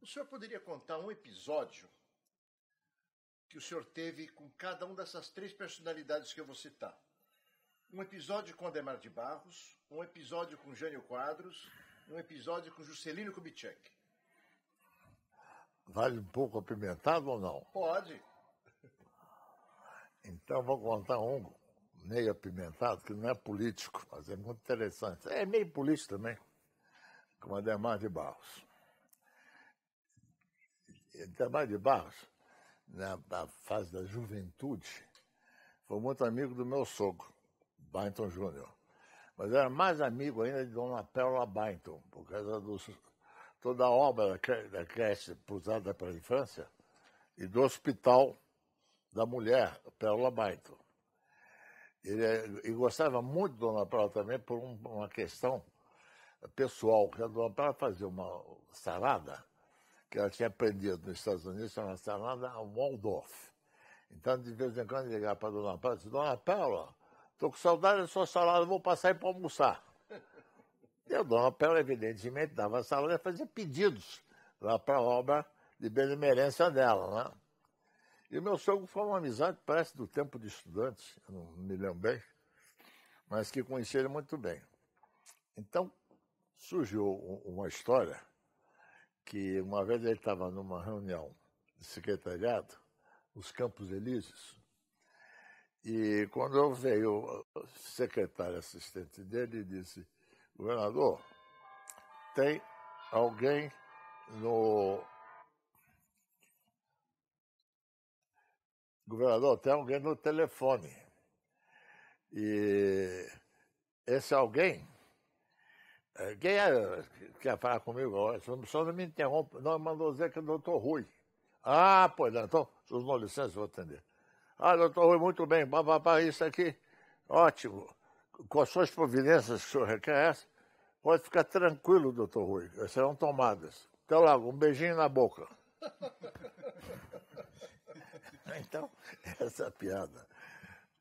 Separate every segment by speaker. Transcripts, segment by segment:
Speaker 1: O senhor poderia contar um episódio que o senhor teve com cada uma dessas três personalidades que eu vou citar? Um episódio com Ademar de Barros, um episódio com Jânio Quadros, um episódio com Juscelino Kubitschek.
Speaker 2: Vale um pouco apimentado ou não? Pode. Então vou contar um meio apimentado, que não é político, mas é muito interessante. É meio político também, com Ademar de Barros. Itamar de Barros, na, na fase da juventude, foi muito amigo do meu sogro, Bainton Júnior. Mas era mais amigo ainda de Dona Pérola Bainton, por causa de toda a obra da, da creche usada para a infância e do hospital da mulher, Pérola Bainton. Ele, é, e gostava muito de Dona Pérola também por um, uma questão pessoal, que a Dona Pérola fazia uma sarada que ela tinha aprendido nos Estados Unidos, chamava salada Waldorf. Então, de vez em quando, ligava para a Dona Paula e disse, Dona Paula, estou com saudade da sua salada, vou passar aí para almoçar. E a Dona Paula, evidentemente, dava salada e fazia pedidos lá para a obra de benemerência dela, né? E o meu sogro foi uma amizade, parece, do tempo de estudante, eu não me lembro bem, mas que conheci ele muito bem. Então, surgiu uma história que uma vez ele estava numa reunião de secretariado, os Campos Elíseos, e quando veio o secretário assistente dele, disse, governador, tem alguém no. Governador, tem alguém no telefone. E esse alguém é, quem é, quer falar comigo? Só não me interrompe. Não, mandou dizer que é o doutor Rui. Ah, pois não. É, então, se não licença, vou atender. Ah, doutor Rui, muito bem. Papapá, isso aqui, ótimo. Com as suas providências que o senhor requer, pode ficar tranquilo, doutor Rui. Serão tomadas. Então, logo. um beijinho na boca. então, essa piada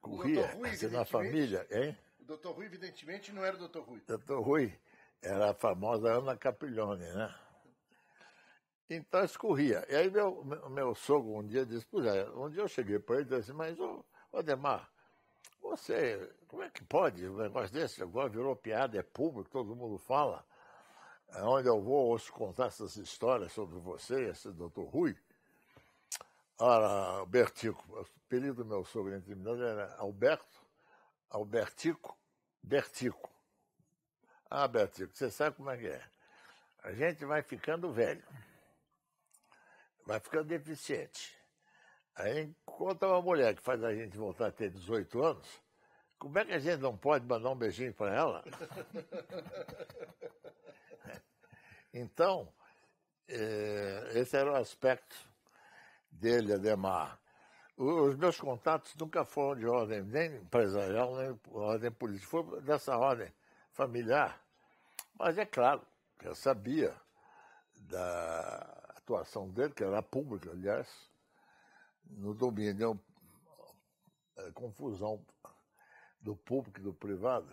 Speaker 2: corria Rui, assim, na família, hein?
Speaker 1: O doutor Rui, evidentemente, não era o doutor Rui.
Speaker 2: Doutor Rui era a famosa Ana Capilione, né? Então escorria. E aí meu, meu sogro um dia disse, pois é, um dia eu cheguei para ele e disse, assim, mas ô, Ademar, você, como é que pode um negócio desse? Agora virou piada, é público, todo mundo fala. Onde eu vou ouço contar essas histórias sobre você, esse doutor Rui. Ora, Bertico, o apelido do meu sogro na intimidade era Alberto, Albertico, Bertico. Ah, Beatriz, você sabe como é que é. A gente vai ficando velho, vai ficando deficiente. Aí encontra uma mulher que faz a gente voltar a ter 18 anos, como é que a gente não pode mandar um beijinho para ela? então, eh, esse era o aspecto dele, Ademar. Os meus contatos nunca foram de ordem nem empresarial, nem ordem política. Foi dessa ordem familiar. Mas é claro, que eu sabia da atuação dele, que era pública, aliás, no domínio, da é, confusão do público e do privado,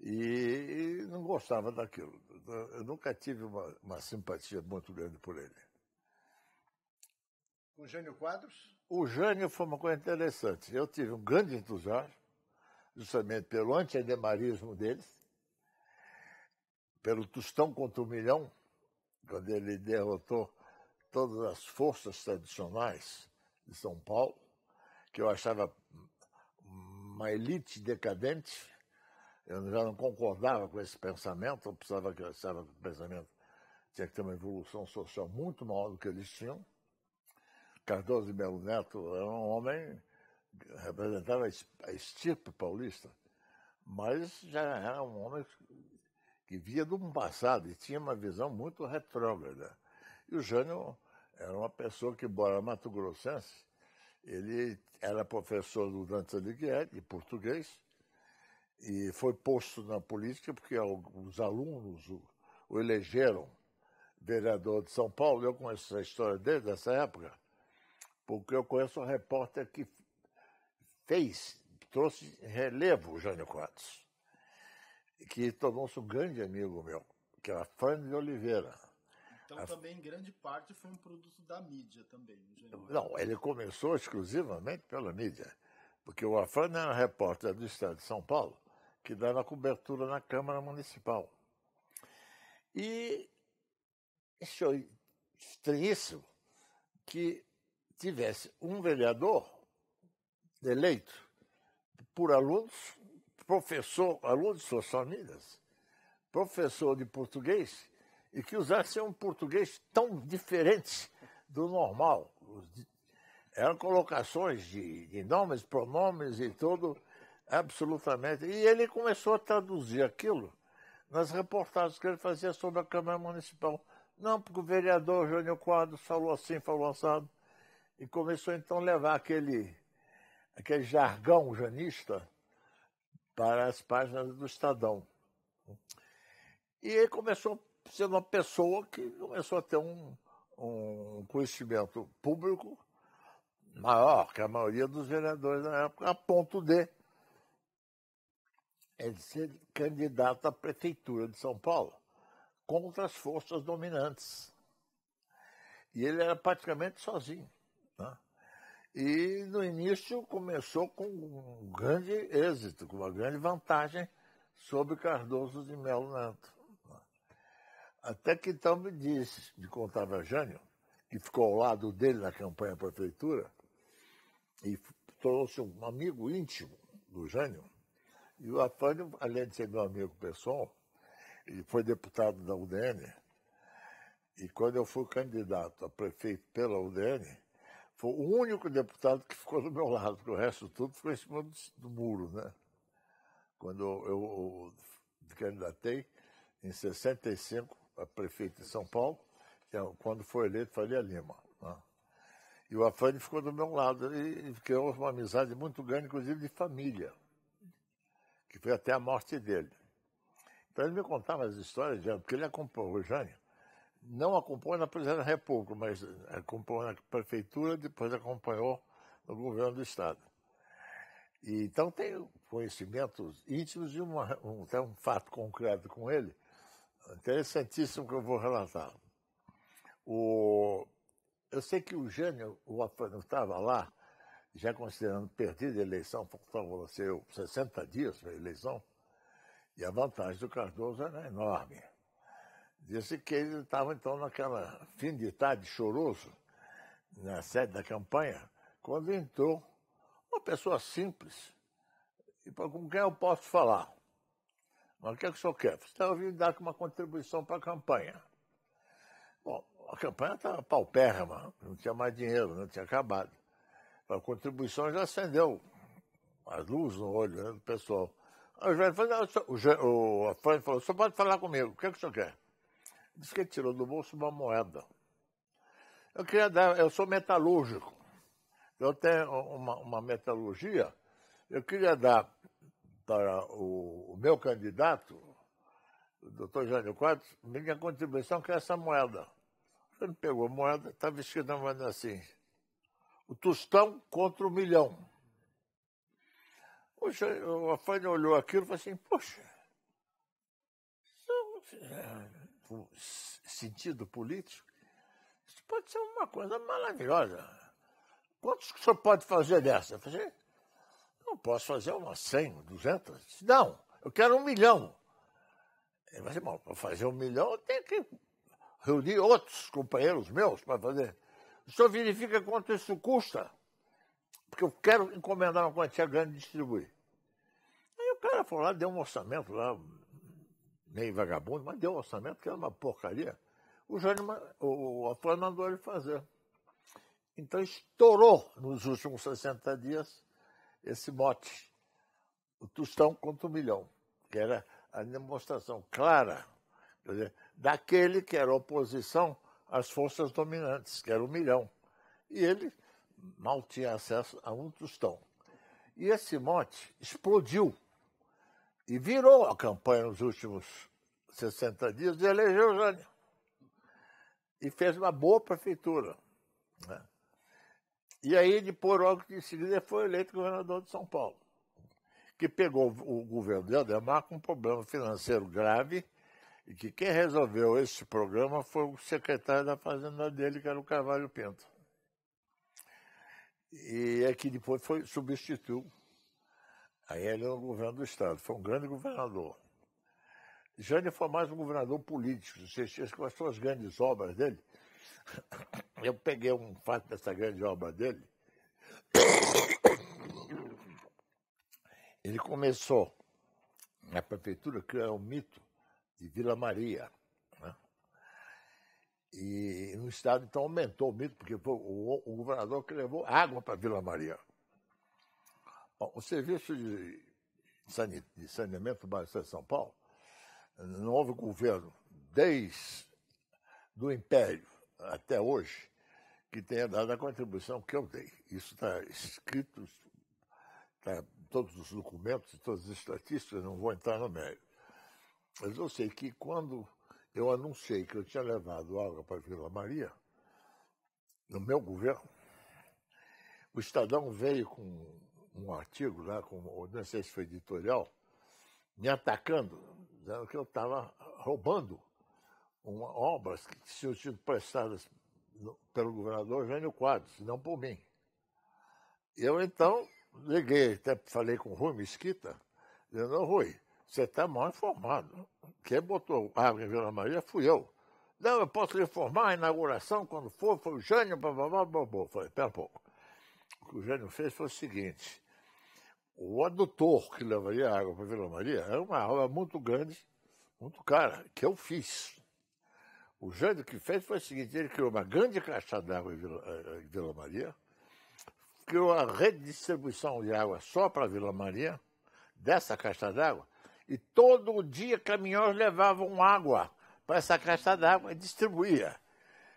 Speaker 2: e não gostava daquilo. Eu nunca tive uma, uma simpatia muito grande por ele.
Speaker 1: O Jânio Quadros?
Speaker 2: O Jânio foi uma coisa interessante. Eu tive um grande entusiasmo, justamente pelo antidemarismo deles, pelo Tostão contra o Milhão, quando ele derrotou todas as forças tradicionais de São Paulo, que eu achava uma elite decadente. Eu já não concordava com esse pensamento, eu precisava que eu achava que o pensamento tinha que ter uma evolução social muito maior do que eles tinham. Cardoso e Melo Neto era um homem que representava a estirpe paulista, mas já era um homem que via do passado e tinha uma visão muito retrógrada. E o Jânio era uma pessoa que, embora Mato Grossense, ele era professor do Dante Alighieri, de português, e foi posto na política porque os alunos o, o elegeram vereador de São Paulo. Eu conheço a história dele, dessa época, porque eu conheço um repórter que fez, trouxe relevo o Jânio Quadros que tornou-se um grande amigo meu, que era é de Oliveira. Então a... também
Speaker 3: grande parte foi um produto da mídia também.
Speaker 2: Não, ele começou exclusivamente pela mídia, porque o Afrânio era repórter do Estado de São Paulo, que dava cobertura na Câmara Municipal. E achou é estranhíssimo que tivesse um vereador eleito por alunos professor, aluno de suas famílias, professor de português, e que usasse um português tão diferente do normal. Eram colocações de, de nomes, pronomes e tudo, absolutamente. E ele começou a traduzir aquilo nas reportagens que ele fazia sobre a Câmara Municipal. Não, porque o vereador Jânio Quadros falou assim, falou assado. E começou então a levar aquele, aquele jargão janista para as páginas do Estadão. E ele começou sendo uma pessoa que começou a ter um, um conhecimento público maior que a maioria dos vereadores na época, a ponto de ele ser candidato à prefeitura de São Paulo contra as forças dominantes. E ele era praticamente sozinho. Né? E no início começou com um grande êxito, com uma grande vantagem sobre Cardoso de Melo Neto. Até que então me disse, me contava Jânio, que ficou ao lado dele na campanha à prefeitura, e tornou-se um amigo íntimo do Jânio. E o Afânio, além de ser meu amigo pessoal, ele foi deputado da UDN. E quando eu fui candidato a prefeito pela UDN, foi o único deputado que ficou do meu lado, porque o resto tudo ficou em cima do, do muro, né? Quando eu, eu candidatei, em 65, a prefeita de São Paulo, é quando foi eleito, Faria Lima. Né? E o Afrânio ficou do meu lado e criou uma amizade muito grande, inclusive de família, que foi até a morte dele. Então ele me contava as histórias de porque ele acompanhou o Jânio não acompanhou na presidência da República, mas acompanhou na prefeitura, depois acompanhou no governo do Estado. E, então tenho conhecimentos íntimos e uma, um, até um fato concreto com ele, interessantíssimo que eu vou relatar. O, eu sei que o Jânio o estava lá, já considerando perdida a eleição, faltavam 60 dias para a eleição, e a vantagem do Cardoso era enorme. Disse assim que ele estava então naquela fim de tarde choroso, na sede da campanha, quando entrou uma pessoa simples e falou, com quem eu posso falar? Mas o que, é que o senhor quer? Você está ouvindo dar uma contribuição para a campanha. Bom, a campanha estava paupérrima, não tinha mais dinheiro, não tinha acabado. A contribuição já acendeu as luzes no olho né, do pessoal. Aí o falou, o, o, falou, o senhor pode falar comigo, o que, é que o senhor quer? disse que tirou do bolso uma moeda. Eu queria dar, eu sou metalúrgico, eu tenho uma, uma metalurgia, eu queria dar para o, o meu candidato, o doutor Jânio Quadros, minha contribuição que é essa moeda. Ele pegou a moeda, estava tá vestido uma moeda assim. O tostão contra o milhão. Poxa, o Afânio olhou aquilo e falou assim, poxa, é sentido político, isso pode ser uma coisa maravilhosa. Quantos que o senhor pode fazer dessa? Eu falei, não posso fazer uma 100, 200. Não, eu quero um milhão. Eu é, falei, irmão, para fazer um milhão eu tenho que reunir outros companheiros meus para fazer. O senhor verifica quanto isso custa, porque eu quero encomendar uma quantia grande e distribuir. Aí o cara foi lá, deu um orçamento lá, meio vagabundo, mas deu um orçamento que era uma porcaria. O, Jânio, o, o Antônio mandou ele fazer. Então estourou nos últimos 60 dias esse mote, o tostão contra o milhão, que era a demonstração clara dizer, daquele que era oposição às forças dominantes, que era o milhão. E ele mal tinha acesso a um tostão. E esse mote explodiu e virou a campanha nos últimos 60 dias e elegeu Jânio. E fez uma boa prefeitura. Né? E aí, depois, logo em seguida, foi eleito governador de São Paulo, que pegou o governo de Ademar com um problema financeiro grave, e que quem resolveu esse programa foi o secretário da Fazenda dele, que era o Carvalho Pinto. E é que depois foi substituído Aí ele era é o governo do Estado, foi um grande governador. Jânio foi mais um governador político, vocês com as suas grandes obras dele. Eu peguei um fato dessa grande obra dele. Ele começou na prefeitura, que é o mito de Vila Maria. Né? E no estado, então, aumentou o mito, porque foi o, o governador que levou água para Vila Maria. Bom, o serviço de, Saneamento de saneamento de São Paulo, no novo governo, desde do Império até hoje, que tenha dado a contribuição que eu dei. Isso está escrito, está todos os documentos, todas as estatísticas, não vou entrar no mérito. Mas eu sei que quando eu anunciei que eu tinha levado água para Vila Maria, no meu governo, o Estadão veio com um artigo lá, com, não sei se foi editorial, me atacando, dizendo que eu estava roubando uma, obras que tinham sido prestadas pelo governador Jânio Quadros, não por mim. Eu então liguei, até falei com o Rui Mesquita, dizendo, Rui, você está mal informado. Quem botou água em Vila Maria fui eu. Não, eu posso reformar a inauguração quando for, foi o Jânio, blá, blá, blá, blá. Falei, pera um pouco que o Jânio fez foi o seguinte: o adutor que levaria água para Vila Maria era é uma obra muito grande, muito cara, que eu fiz. O Jânio que fez foi o seguinte: ele criou uma grande caixa d'água em, eh, em Vila Maria, criou a redistribuição de água só para Vila Maria, dessa caixa d'água, e todo dia caminhões levavam água para essa caixa d'água e distribuía.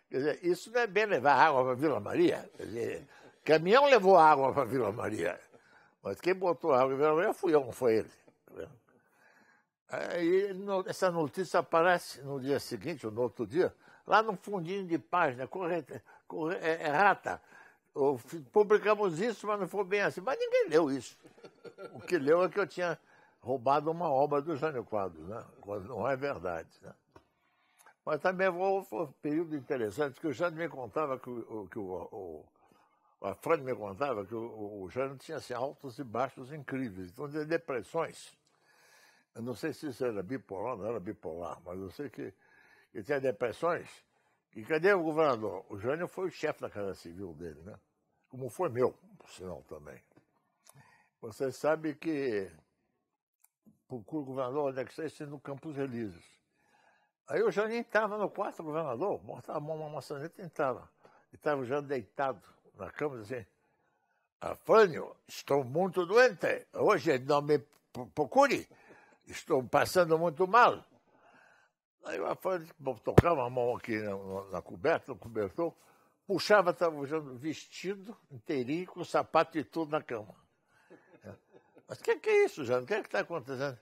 Speaker 2: Quer dizer, isso não é bem levar água para Vila Maria. Quer dizer, Caminhão levou água para Vila Maria. Mas quem botou água em Vila Maria fui eu, não foi ele. Tá Aí essa notícia aparece no dia seguinte, ou no outro dia, lá no fundinho de página, correta, corre, é, errata. É publicamos isso, mas não foi bem assim. Mas ninguém leu isso. O que leu é que eu tinha roubado uma obra do Jânio Quadros, né? Quando não é verdade. Né? Mas também foi um período interessante, que o Jânio me contava que, o, que o, o a Fran me contava que o, o Jânio tinha assim, altos e baixos incríveis, então de depressões. Eu não sei se isso era bipolar, não era bipolar, mas eu sei que ele tinha depressões. E cadê o governador? O Jânio foi o chefe da Casa Civil dele, né? Como foi meu, por sinal também. Você sabe que procura o governador onde é que está, no Campos Elíseos. Aí o Jânio estava no quarto governador, botava a mão na maçaneta e entrava. E estava já deitado na cama assim, Afrânio, estou muito doente, hoje não me procure, estou passando muito mal. Aí o Afrânio tocava a mão aqui na, na coberta, no cobertor, puxava, estava usando vestido inteirinho, com sapato e tudo na cama. É. Mas o que, que, é isso, Jânio? O que é que está acontecendo?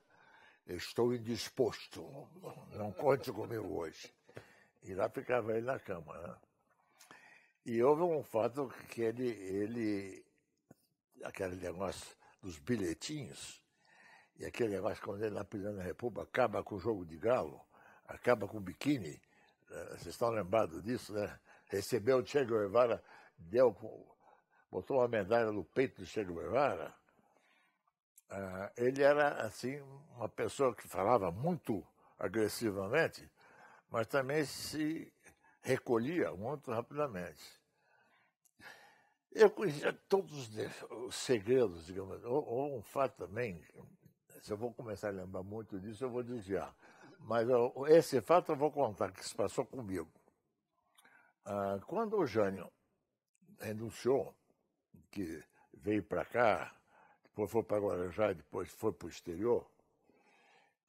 Speaker 2: Eu estou indisposto, não conte comigo hoje. E lá ficava ele na cama. Né? E houve um fato que ele, ele aquele negócio dos bilhetinhos, e aquele negócio quando ele lapidando a República acaba com o jogo de galo, acaba com o biquíni, é, vocês estão lembrados disso, né? Recebeu o Che Guevara, deu, botou uma medalha no peito do Che Guevara. Ah, ele era, assim, uma pessoa que falava muito agressivamente, mas também se recolhia muito rapidamente. Eu conhecia todos os segredos, digamos, assim. ou, ou um fato também, se eu vou começar a lembrar muito disso, eu vou desviar. Mas eu, esse fato eu vou contar, que se passou comigo. Ah, quando o Jânio renunciou, que veio para cá, depois foi para e depois foi para o exterior,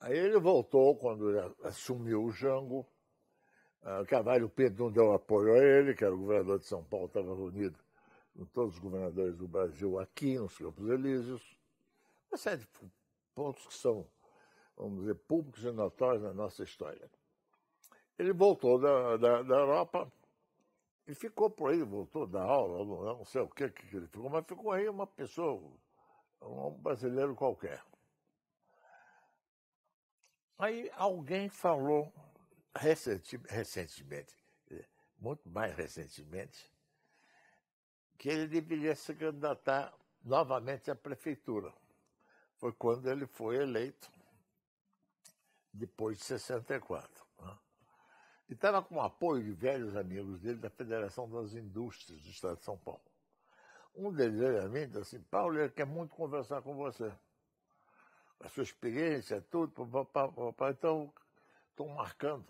Speaker 2: aí ele voltou quando assumiu o Jango, ah, o Cavalho Pedro não deu apoio a ele, que era o governador de São Paulo, estava reunido com todos os governadores do Brasil aqui nos Campos Elíseos. Uma série de pontos que são, vamos dizer, públicos e notórios na nossa história. Ele voltou da, da, da Europa e ficou por aí, voltou da aula, não sei o que que ele ficou, mas ficou aí uma pessoa, um brasileiro qualquer. Aí alguém falou recentemente, eh, muito mais recentemente, que ele deveria se candidatar novamente à prefeitura. Foi quando ele foi eleito, depois de 64. Né? E estava com o apoio de velhos amigos dele da Federação das Indústrias do Estado de São Paulo. Um deles era mim disse assim, Paulo, ele quer muito conversar com você. A sua experiência, tudo, papapá, papapá. Então, estou marcando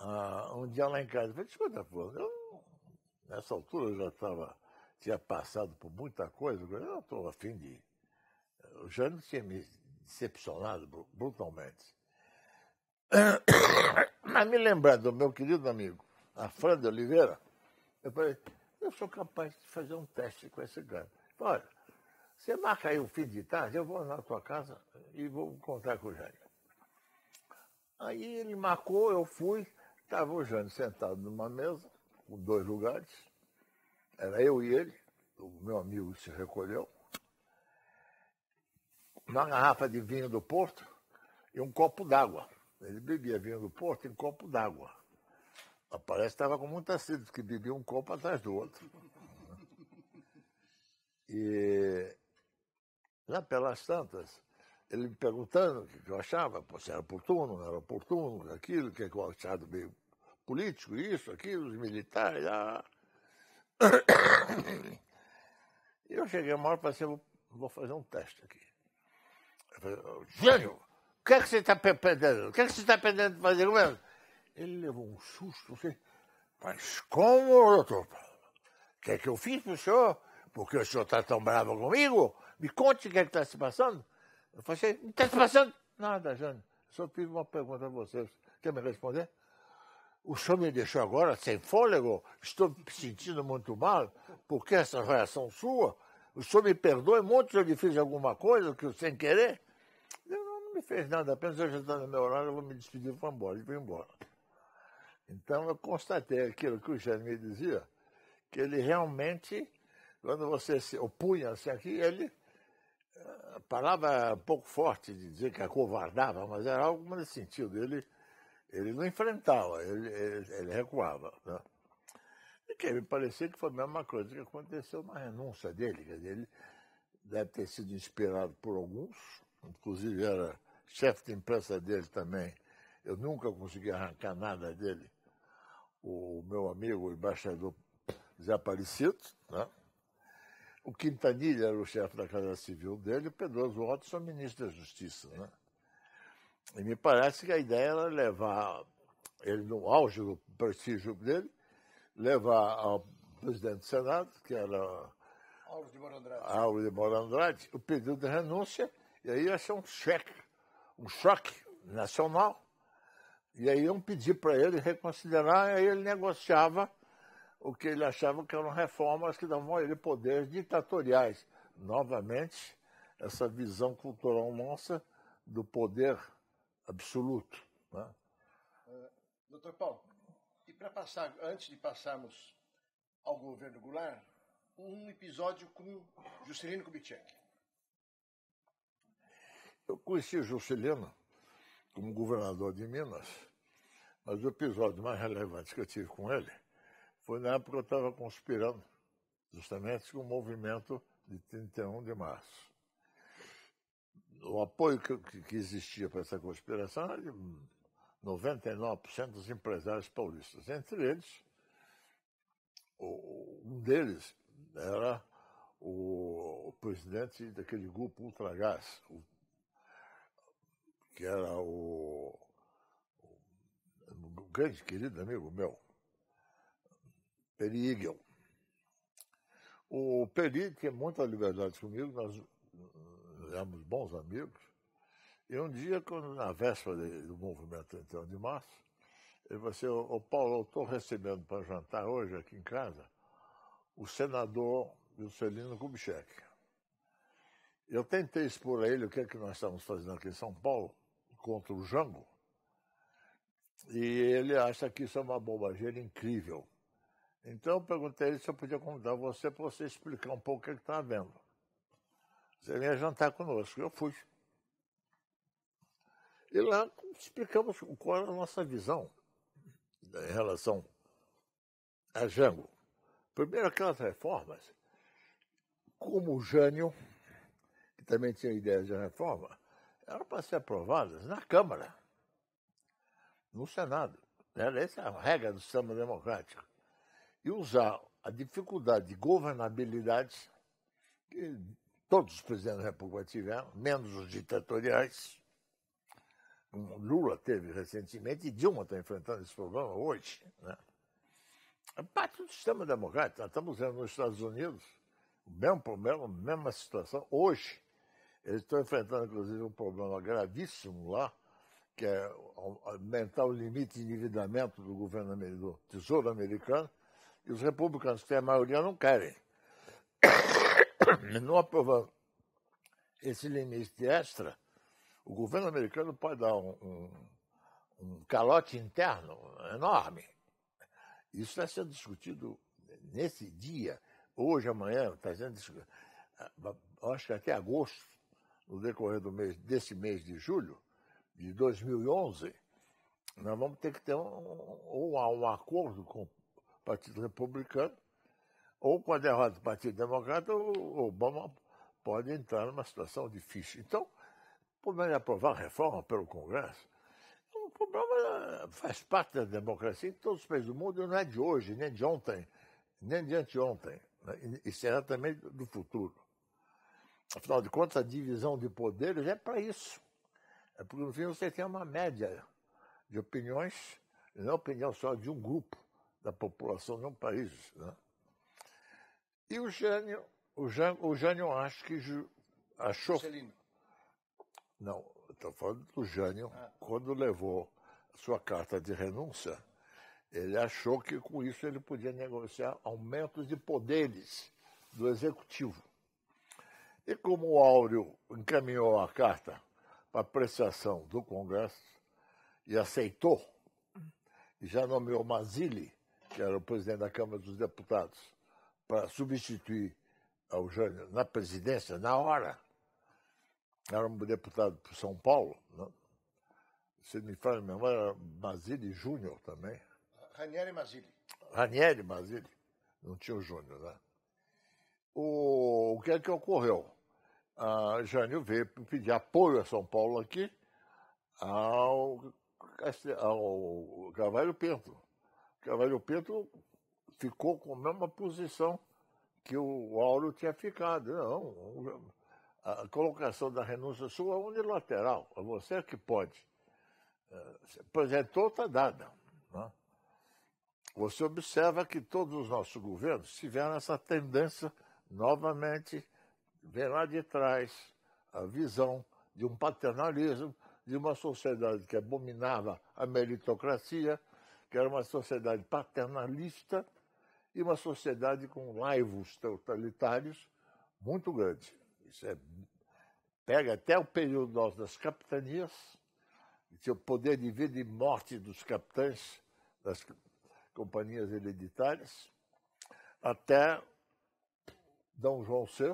Speaker 2: ah, um dia lá em casa, eu falei, escuta, pô, eu, nessa altura eu já estava, tinha passado por muita coisa, eu não estou afim de. O Jânio tinha me decepcionado brutalmente. Mas me lembrando do meu querido amigo, a Fran de Oliveira, eu falei, eu sou capaz de fazer um teste com esse cara. Olha, você marca aí o um fim de tarde, eu vou na tua casa e vou contar com o Jânio. Aí ele marcou, eu fui, Estava o Jânio sentado numa mesa, com dois lugares. Era eu e ele. O meu amigo se recolheu. Uma garrafa de vinho do Porto e um copo d'água. Ele bebia vinho do Porto e um copo d'água. Parece que estava com muita sede, porque bebia um copo atrás do outro. E lá pelas tantas, ele me perguntando o que eu achava, se era oportuno, não era oportuno, aquilo, é o que eu achava meio político, isso, aquilo, os militares. Ah. Eu cheguei uma hora para assim, ser, vou fazer um teste aqui. Oh, gênio, o que é que você está pretendendo? O que é que você está pretendendo de fazer mesmo? Ele levou um susto, assim, mas como, doutor O que é que eu fiz para o senhor? Porque o senhor está tão bravo comigo? Me conte o que é que está se passando. Eu falei, o que está passando? Nada, Jânio. Só fiz uma pergunta a vocês. Quer me responder? O senhor me deixou agora sem fôlego, estou me sentindo muito mal, porque essa reação sua? O senhor me perdoe é muito se eu lhe fiz alguma coisa que eu sem querer? Eu não, me fez nada, apenas eu já no meu horário, eu vou me despedir e vou embora. E vou embora. Então eu constatei aquilo que o Jânio me dizia, que ele realmente, quando você se opunha assim aqui, ele a palavra é um pouco forte de dizer que acovardava, mas era algo nesse sentido. Ele, ele não enfrentava, ele, ele, ele recuava. Né? E que me parecia que foi a mesma coisa que aconteceu na renúncia dele. Quer dizer, ele deve ter sido inspirado por alguns, inclusive era chefe de imprensa dele também. Eu nunca consegui arrancar nada dele. O meu amigo, o embaixador Zé Aparecido, né? o Quintanilha era o chefe da Casa Civil dele, o Pedroso o ministro da Justiça. Né? E me parece que a ideia era levar ele, no auge do prestígio dele, levar ao presidente do Senado, que era Álvaro de Morandrade, de Morandrade o pedido de renúncia, e aí ia ser um cheque, um choque nacional. E aí iam pedir para ele reconsiderar, e aí ele negociava o que ele achava que eram reformas que davam a ele poderes ditatoriais. Novamente, essa visão cultural nossa do poder absoluto. Né?
Speaker 1: Uh, doutor Paulo, e para passar, antes de passarmos ao governo Goulart, um episódio com Juscelino Kubitschek.
Speaker 2: Eu conheci Juscelino como governador de Minas, mas o episódio mais relevante que eu tive com ele foi na época que eu estava conspirando justamente com o movimento de 31 de março. O apoio que, que existia para essa conspiração era de 99% dos empresários paulistas. Entre eles, um deles era o presidente daquele grupo Ultragás, que era o, grande querido amigo meu, Perigel. O Peri tem é muita liberdade comigo, nós eh, éramos bons amigos. E um dia, quando, na véspera do movimento 31 de março, ele falou assim, ô Paulo, eu estou recebendo para jantar hoje aqui em casa o senador Juscelino Kubitschek. Eu tentei expor a ele o que é que nós estamos fazendo aqui em São Paulo contra o Jango, e ele acha que isso é uma bobageira incrível. Então eu perguntei a ele se eu podia convidar você para você explicar um pouco o que ele é estava tá vendo. Você vinha jantar conosco. Eu fui. E lá explicamos qual era a nossa visão em relação a Jango. Primeiro, aquelas reformas, como o Jânio, que também tinha ideias de reforma, eram para ser aprovadas na Câmara, no Senado. Essa é a regra do sistema democrático e usar a dificuldade de governabilidade que todos os presidentes da República tiveram, menos os ditatoriais. Lula teve recentemente e Dilma está enfrentando esse problema hoje. Né? É parte do sistema democrático. Nós estamos vendo nos Estados Unidos o mesmo problema, a mesma situação. Hoje, eles estão enfrentando, inclusive, um problema gravíssimo lá, que é aumentar o limite de endividamento do governo do Tesouro americano, e os republicanos, que têm a maioria, não querem. Não aprovando esse limite extra, o governo americano pode dar um, um, um calote interno enorme. Isso está sendo discutido nesse dia, hoje, amanhã, está sendo discutido, ah, acho que até agosto, no decorrer do mês, desse mês de julho de 2011, nós vamos ter que ter um, um, um acordo com Partido Republicano, ou com a é derrota do Partido Democrata, o Obama pode entrar numa situação difícil. Então, por problema de aprovar a reforma pelo Congresso, o problema faz parte da democracia em todos os países do mundo, e não é de hoje, nem de ontem, nem de anteontem, né? e será também do futuro. Afinal de contas, a divisão de poderes é para isso. É porque, no fim, você tem uma média de opiniões, não é opinião só de um grupo da população de um país. Né? E o Jânio, o Jânio, o Jânio acho que achou. Celino. Não, estou falando do Jânio, ah. quando levou sua carta de renúncia, ele achou que com isso ele podia negociar aumentos de poderes do executivo. E como o Áureo encaminhou a carta para apreciação do Congresso e aceitou, e já nomeou Mazili que era o presidente da Câmara dos Deputados, para substituir o Jânio na presidência, na hora. Era um deputado para São Paulo, né? se me faz memória, Basile Júnior também.
Speaker 1: Ranieri Basile.
Speaker 2: Ranieri Basile. Não tinha o Júnior, né? O, o que é que ocorreu? o Jânio veio pedir apoio a São Paulo aqui ao, ao Carvalho Pinto. Cavaleiro Pinto ficou com a mesma posição que o Auro tinha ficado. Não, a colocação da renúncia sua é unilateral, é você que pode. Eh, se apresentou, está dada. Né? Você observa que todos os nossos governos tiveram essa tendência, novamente, vem lá de trás a visão de um paternalismo, de uma sociedade que abominava a meritocracia, que era uma sociedade paternalista e uma sociedade com laivos totalitários muito grande. Isso é, pega até o período das capitanias, tinha o poder de vida e morte dos capitães das companhias hereditárias, até D. João VI,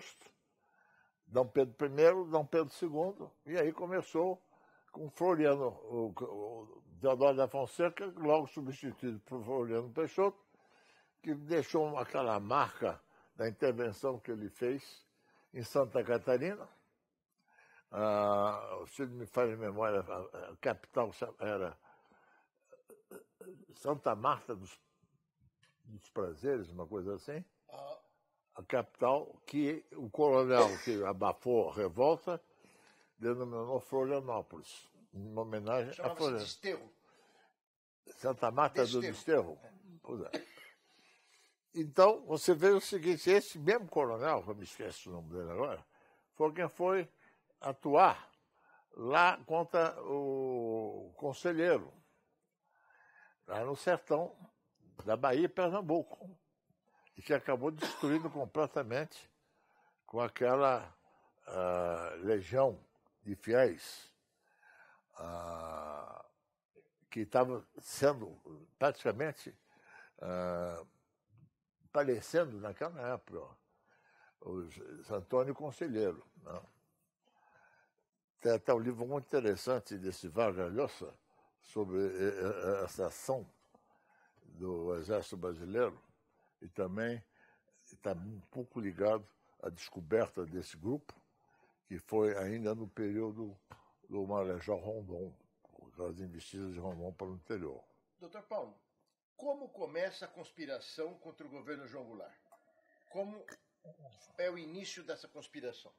Speaker 2: D. Pedro I, D. Pedro II, e aí começou com Floriano, o, o Deodoro da Fonseca, logo substituído por Floriano Peixoto, que deixou aquela marca da intervenção que ele fez em Santa Catarina. Ah, se me faz memória, a capital era Santa Marta dos, dos Prazeres, uma coisa assim. Ah. A capital que o coronel que abafou a revolta denominou Florianópolis, em homenagem a Florianópolis. Desterro. Santa Marta Desterro. do Desterro. É. é. Então, você vê o seguinte, esse mesmo coronel, que eu me esqueço o nome dele agora, foi quem foi atuar lá contra o conselheiro, lá no sertão da Bahia, Pernambuco, e que acabou destruindo completamente com aquela uh, legião de fiéis ah, que estavam sendo praticamente ah, aparecendo naquela época, os Antônio Conselheiro. Né? Tem até um livro muito interessante desse Vargas Llosa sobre eh, eh, eh, essa ação do Exército Brasileiro e também está um pouco ligado à descoberta desse grupo que foi ainda no período do Marechal Rondon, das investidas de Rondon para o interior.
Speaker 1: Doutor Paulo, como começa a conspiração contra o governo João Goulart? Como é o início dessa conspiração?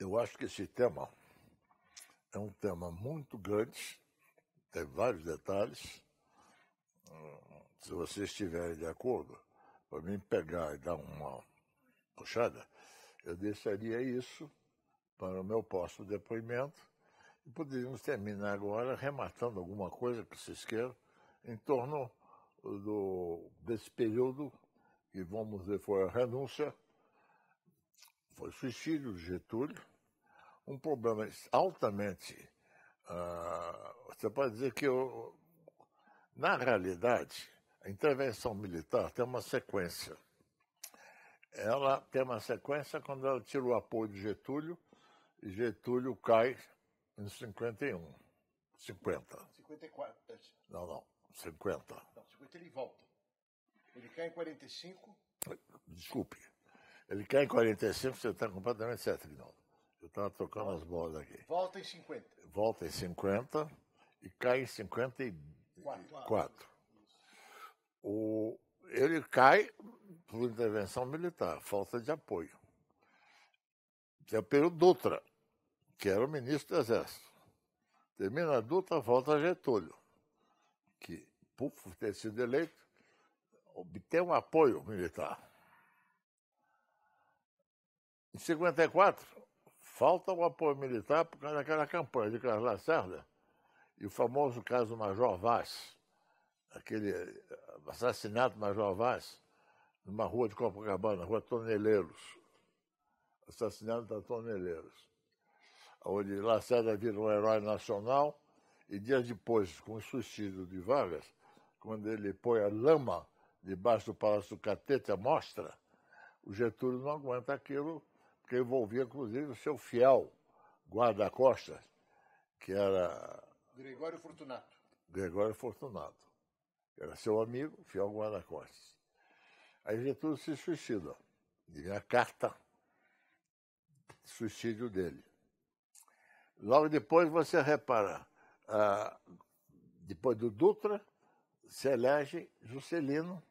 Speaker 2: Eu acho que esse tema é um tema muito grande, tem vários detalhes. Se vocês estiverem de acordo, para mim pegar e dar uma puxada, eu deixaria isso para o meu posto de depoimento e poderíamos terminar agora rematando alguma coisa que vocês queiram em torno do, desse período que vamos dizer foi a renúncia, foi o suicídio de Getúlio, um problema altamente. Uh, você pode dizer que, eu, na realidade, a intervenção militar tem uma sequência ela tem uma sequência quando ela tira o apoio de Getúlio e Getúlio cai em 51. 50. 54. Não, não. 50.
Speaker 1: Não, 50 ele volta. Ele cai em 45.
Speaker 2: Desculpe. Ele cai em 45, você está completamente certo, Guinaldo. Eu estava trocando as bolas aqui. Volta em 50. Volta em 50 e cai em 54. Quatro. O, ele cai por intervenção militar, falta de apoio. É o período Dutra, que era o ministro do Exército. Termina a Dutra, volta Getúlio, que, por ter sido eleito, obtém um apoio militar. Em 54, falta o um apoio militar por causa daquela campanha de Carlos Lacerda e o famoso caso Major Vaz aquele assassinato Major Vaz, numa rua de Copacabana, rua Toneleiros. Assassinato da Toneleiros. Onde Lacerda vira um herói nacional e dias depois, com o suicídio de Vargas, quando ele põe a lama debaixo do Palácio do Catete, a mostra, o Getúlio não aguenta aquilo, porque envolvia, inclusive, o seu fiel guarda-costas, que era...
Speaker 1: Gregório Fortunato.
Speaker 2: Gregório Fortunato era seu amigo, fiel Guarda Costas. Aí Getúlio se suicida. E vem a carta de suicídio dele. Logo depois você repara, ah, depois do Dutra, se elege Juscelino,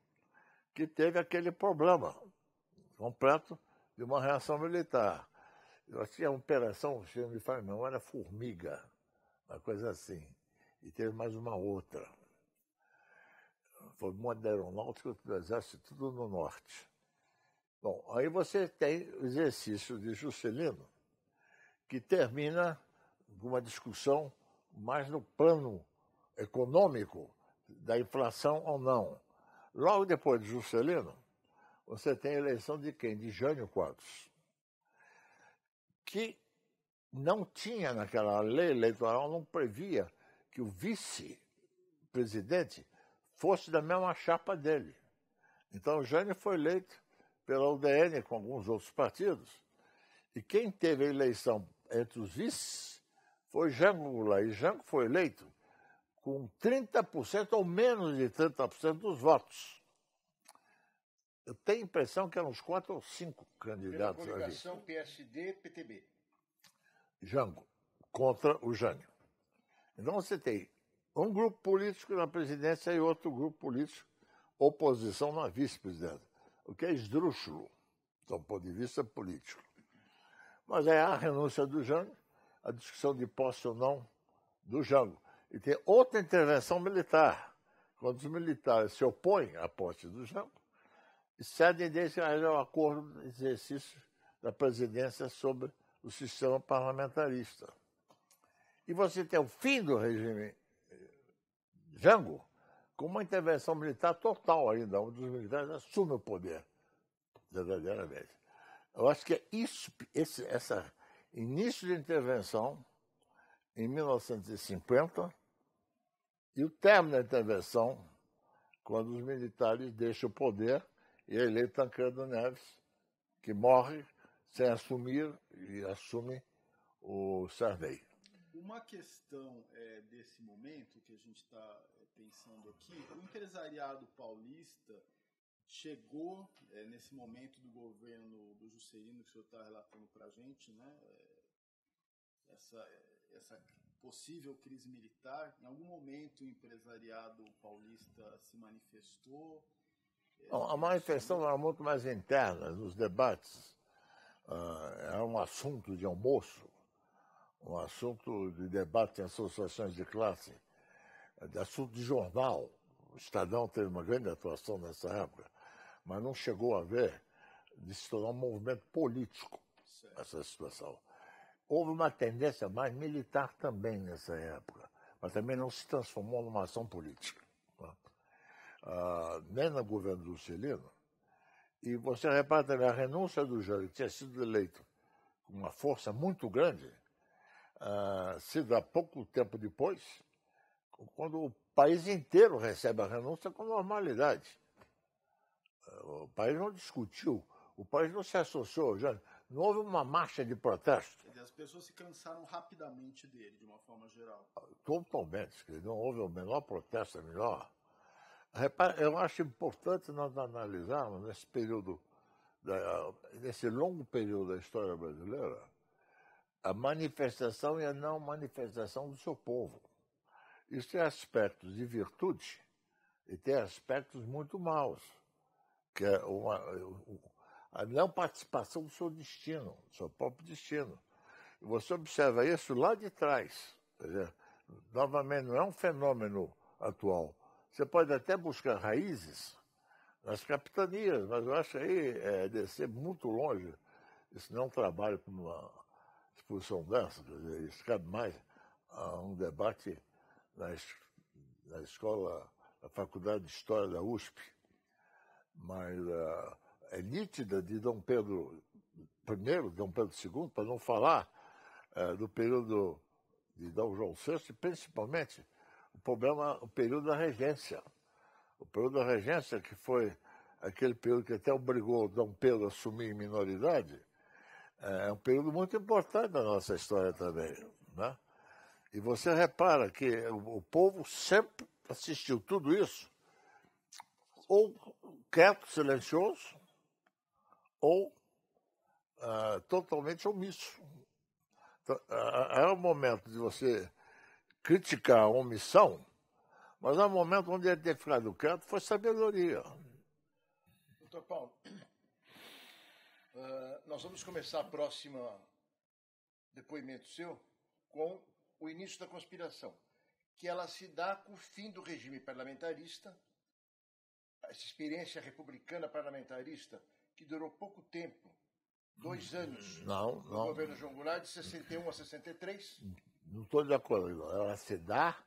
Speaker 2: que teve aquele problema completo de uma reação militar. Eu acho que é a operação, se não me fala, não era formiga, uma coisa assim. E teve mais uma outra formou da aeronáutica do exército tudo no norte. Bom, aí você tem o exercício de Juscelino, que termina com uma discussão mais no plano econômico da inflação ou não. Logo depois de Juscelino, você tem a eleição de quem? De Jânio Quadros, que não tinha naquela lei eleitoral, não previa que o vice-presidente fosse da mesma chapa dele. Então o Jânio foi eleito pela UDN com alguns outros partidos. E quem teve a eleição entre os vices foi Jango Goulart. E Jango foi eleito com 30% ou menos de 30% dos votos. Eu tenho a impressão que eram uns quatro ou cinco candidatos Pela coligação
Speaker 1: PSD PTB.
Speaker 2: Jango, contra o Jânio. Então você tem um grupo político na presidência e outro grupo político oposição na vice-presidência, o que é esdrúxulo, do ponto de vista político. Mas é a renúncia do Jango, a discussão de posse ou não do Jango. E tem outra intervenção militar. Quando os militares se opõem à posse do Jango, e cedem desde que haja um acordo de exercício da presidência sobre o sistema parlamentarista. E você tem o fim do regime Jango, com uma intervenção militar total ainda, onde os militares assumem o poder, verdadeiramente. Eu acho que é isso, esse essa início de intervenção em 1950 e o término da intervenção quando os militares deixam o poder e é eleito Tancredo Neves, que morre sem assumir e assume o Sarney.
Speaker 3: Uma questão é, desse momento que a gente está é, pensando aqui, o empresariado paulista chegou é, nesse momento do governo do Juscelino que o senhor está relatando para a gente, né? É, essa, essa possível crise militar, em algum momento o empresariado paulista se manifestou?
Speaker 2: É, Bom, a manifestação era muito mais interna, nos debates. Uh, era um assunto de almoço um assunto de debate em associações de classe, de assunto de jornal. O Estadão teve uma grande atuação nessa época, mas não chegou a ver de se tornar um movimento político certo. essa situação. Houve uma tendência mais militar também nessa época, mas também não se transformou numa ação política. Né? Ah, nem no governo Celino. E você repara também, a renúncia do Jair, que tinha sido eleito com uma força muito grande, ah, se dá pouco tempo depois, quando o país inteiro recebe a renúncia com normalidade. Ah, o país não discutiu, o país não se associou, já não houve uma marcha de protesto.
Speaker 3: as pessoas se cansaram rapidamente dele, de uma forma geral. Ah,
Speaker 2: totalmente, não houve o menor protesto, a é menor. eu acho importante nós analisarmos nesse período, nesse longo período da história brasileira, a manifestação e a não manifestação do seu povo. Isso tem aspectos de virtude e tem aspectos muito maus, que é uma, a não participação do seu destino, do seu próprio destino. E você observa isso lá de trás. Dizer, novamente, não é um fenômeno atual. Você pode até buscar raízes nas capitanias, mas eu acho aí é, descer muito longe. Isso não é um trabalho para uma discussão tipo, dessa, dizer, isso cabe mais a um debate na, es na escola, na Faculdade de História da USP, mas uh, é nítida de Dom Pedro I, Dom Pedro II, para não falar uh, do período de Dom João VI, e principalmente o problema, o período da regência. O período da regência, que foi aquele período que até obrigou Dom Pedro a assumir minoridade, é, é um período muito importante da nossa história também. Né? E você repara que o povo sempre assistiu tudo isso, ou quieto, silencioso, ou uh, totalmente omisso. Então, uh, ah, era ah, é o momento de você criticar a omissão, mas é um momento onde ele ter ficado quieto foi sabedoria.
Speaker 1: Doutor Paulo, Uh, nós vamos começar a próxima depoimento seu com o início da conspiração, que ela se dá com o fim do regime parlamentarista, essa experiência republicana parlamentarista, que durou pouco tempo, dois anos,
Speaker 2: não, no não. governo
Speaker 1: João Goulart, de 61 a 63.
Speaker 2: Não estou de acordo, ela se dá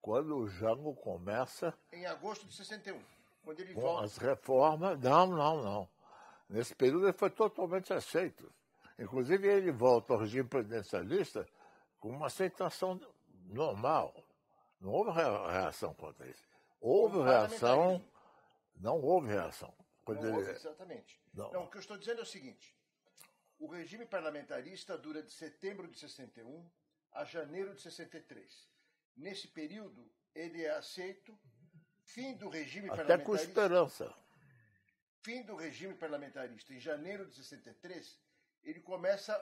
Speaker 2: quando o Jango começa...
Speaker 1: Em agosto de 61, quando ele volta... as
Speaker 2: reformas... Não, não, não. Nesse período ele foi totalmente aceito. Inclusive ele volta ao regime presidencialista com uma aceitação normal. Não houve reação contra isso. Houve reação, não houve reação. não ele...
Speaker 1: exatamente. Não. não, o que eu estou dizendo é o seguinte. O regime parlamentarista dura de setembro de 61 a janeiro de 63. Nesse período, ele é aceito, fim do regime Até parlamentarista. Até com esperança fim do regime parlamentarista, em janeiro de 63, ele começa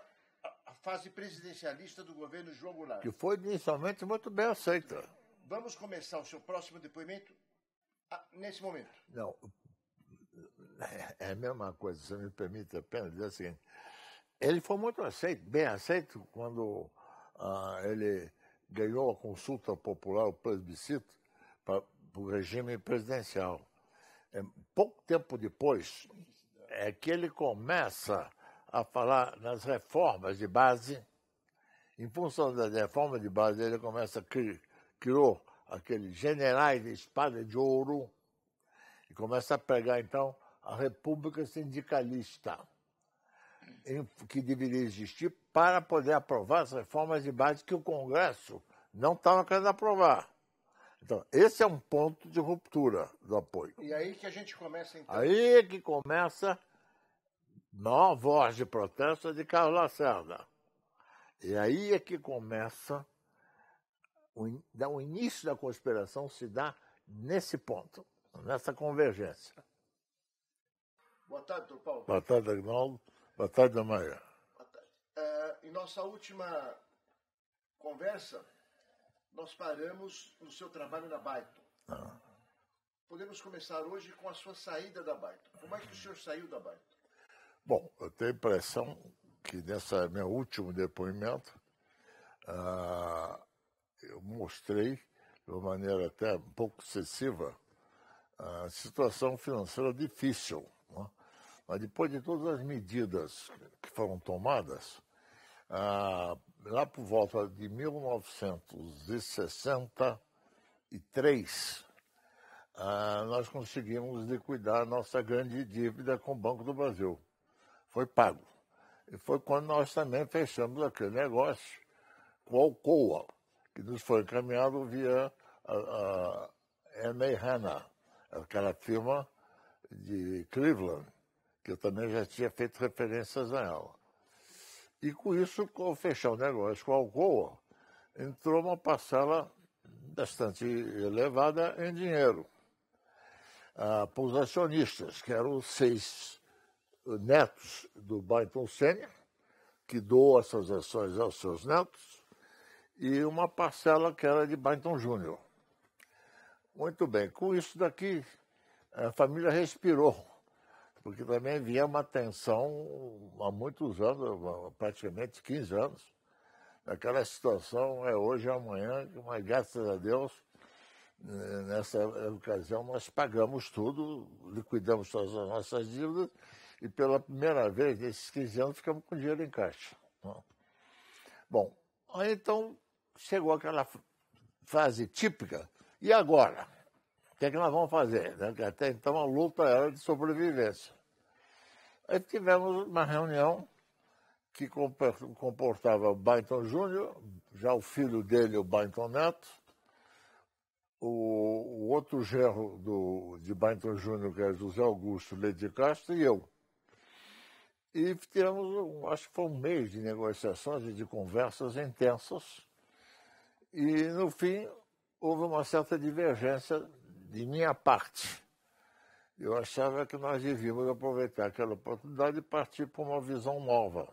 Speaker 1: a fase presidencialista do governo João Goulart. Que
Speaker 2: foi inicialmente muito bem aceita.
Speaker 1: Vamos começar o seu próximo depoimento ah, nesse momento.
Speaker 2: Não, é, é a mesma coisa, se me permite apenas dizer o seguinte. Ele foi muito aceito, bem aceito, quando ah, ele ganhou a consulta popular, o plebiscito, para o regime presidencial é, pouco tempo depois, é que ele começa a falar nas reformas de base. Em função da reforma de base, ele começa a criar, criou aqueles generais de espada de ouro e começa a pregar, então, a República Sindicalista, que deveria existir para poder aprovar as reformas de base que o Congresso não estava querendo aprovar. Então, esse é um ponto de ruptura do apoio.
Speaker 1: E aí que a gente começa, então.
Speaker 2: Aí que começa maior voz de protesto de Carlos Lacerda. E aí é que começa o, né, o início da conspiração se dá nesse ponto, nessa convergência.
Speaker 1: Boa tarde, doutor Paulo. Boa
Speaker 2: tarde, Agnaldo. Boa tarde, Amaya. Boa
Speaker 1: tarde. É, em nossa última conversa, nós paramos no seu trabalho na Baito. Ah. Podemos começar hoje com a sua saída da Baito. Como é que o senhor saiu da Baito?
Speaker 2: Bom, eu tenho a impressão que nesse meu último depoimento ah, eu mostrei de uma maneira até um pouco excessiva a situação financeira difícil. Né? Mas depois de todas as medidas que foram tomadas, ah, lá por volta de 1963, ah, nós conseguimos liquidar nossa grande dívida com o Banco do Brasil. Foi pago. E foi quando nós também fechamos aquele negócio com a Alcoa, que nos foi encaminhado via a, a Hanna, aquela firma de Cleveland, que eu também já tinha feito referências a ela. E com isso, ao fechar o negócio com a Alcoa, entrou uma parcela bastante elevada em dinheiro ah, para os acionistas, que eram os seis netos do Bainton Sênior, que doou essas ações aos seus netos, e uma parcela que era de Bainton Júnior. Muito bem, com isso daqui, a família respirou porque também havia uma tensão há muitos anos, praticamente 15 anos, aquela situação é hoje e amanhã, mas graças a Deus, nessa ocasião nós pagamos tudo, liquidamos todas as nossas dívidas e pela primeira vez nesses 15 anos ficamos com dinheiro em caixa. Né? Bom, aí então chegou aquela fase típica, e agora? O que é que nós vamos fazer? Né? Até então a luta era de sobrevivência. Aí tivemos uma reunião que comportava Bainton Júnior, já o filho dele, o Bainton Neto, o, o outro gerro do, de Bainton Júnior, que era José Augusto Leite Castro, e eu. E tivemos, acho que foi um mês de negociações e de conversas intensas. E, no fim, houve uma certa divergência de minha parte, eu achava que nós devíamos aproveitar aquela oportunidade e partir para uma visão nova.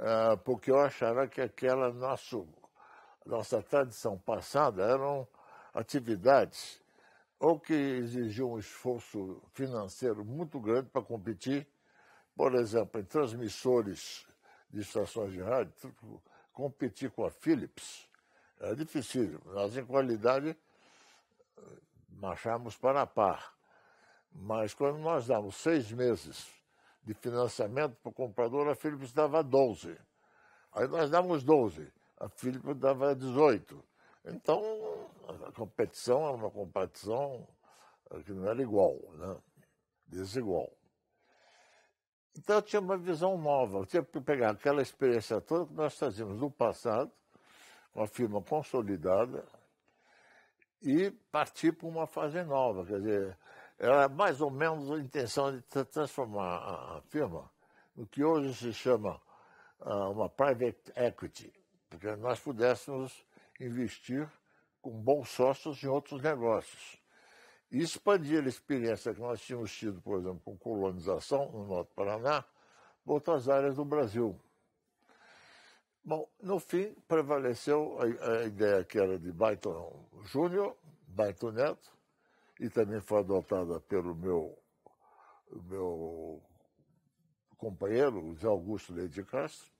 Speaker 2: Ah, porque eu achava que aquela nosso, nossa tradição passada eram atividades ou que exigiam um esforço financeiro muito grande para competir, por exemplo, em transmissores de estações de rádio, competir com a Philips era difícil, nós em qualidade marchamos para a par. Mas quando nós damos seis meses de financiamento para o comprador, a Philips dava 12. Aí nós damos 12, a Philips dava 18. Então, a competição era uma competição que não era igual, né? desigual. Então eu tinha uma visão nova, eu tinha que pegar aquela experiência toda que nós fazíamos no passado, com a firma consolidada, e partir para uma fase nova. Quer dizer, era mais ou menos a intenção de transformar a, a firma no que hoje se chama uh, uma private equity, porque nós pudéssemos investir com bons sócios em outros negócios. E expandir a experiência que nós tínhamos tido, por exemplo, com colonização no Norte Paraná, para outras áreas do Brasil. Bom, no fim, prevaleceu a, a ideia que era de Baito Júnior, Baito Neto, e também foi adotada pelo meu, meu companheiro, José Augusto Leite Castro,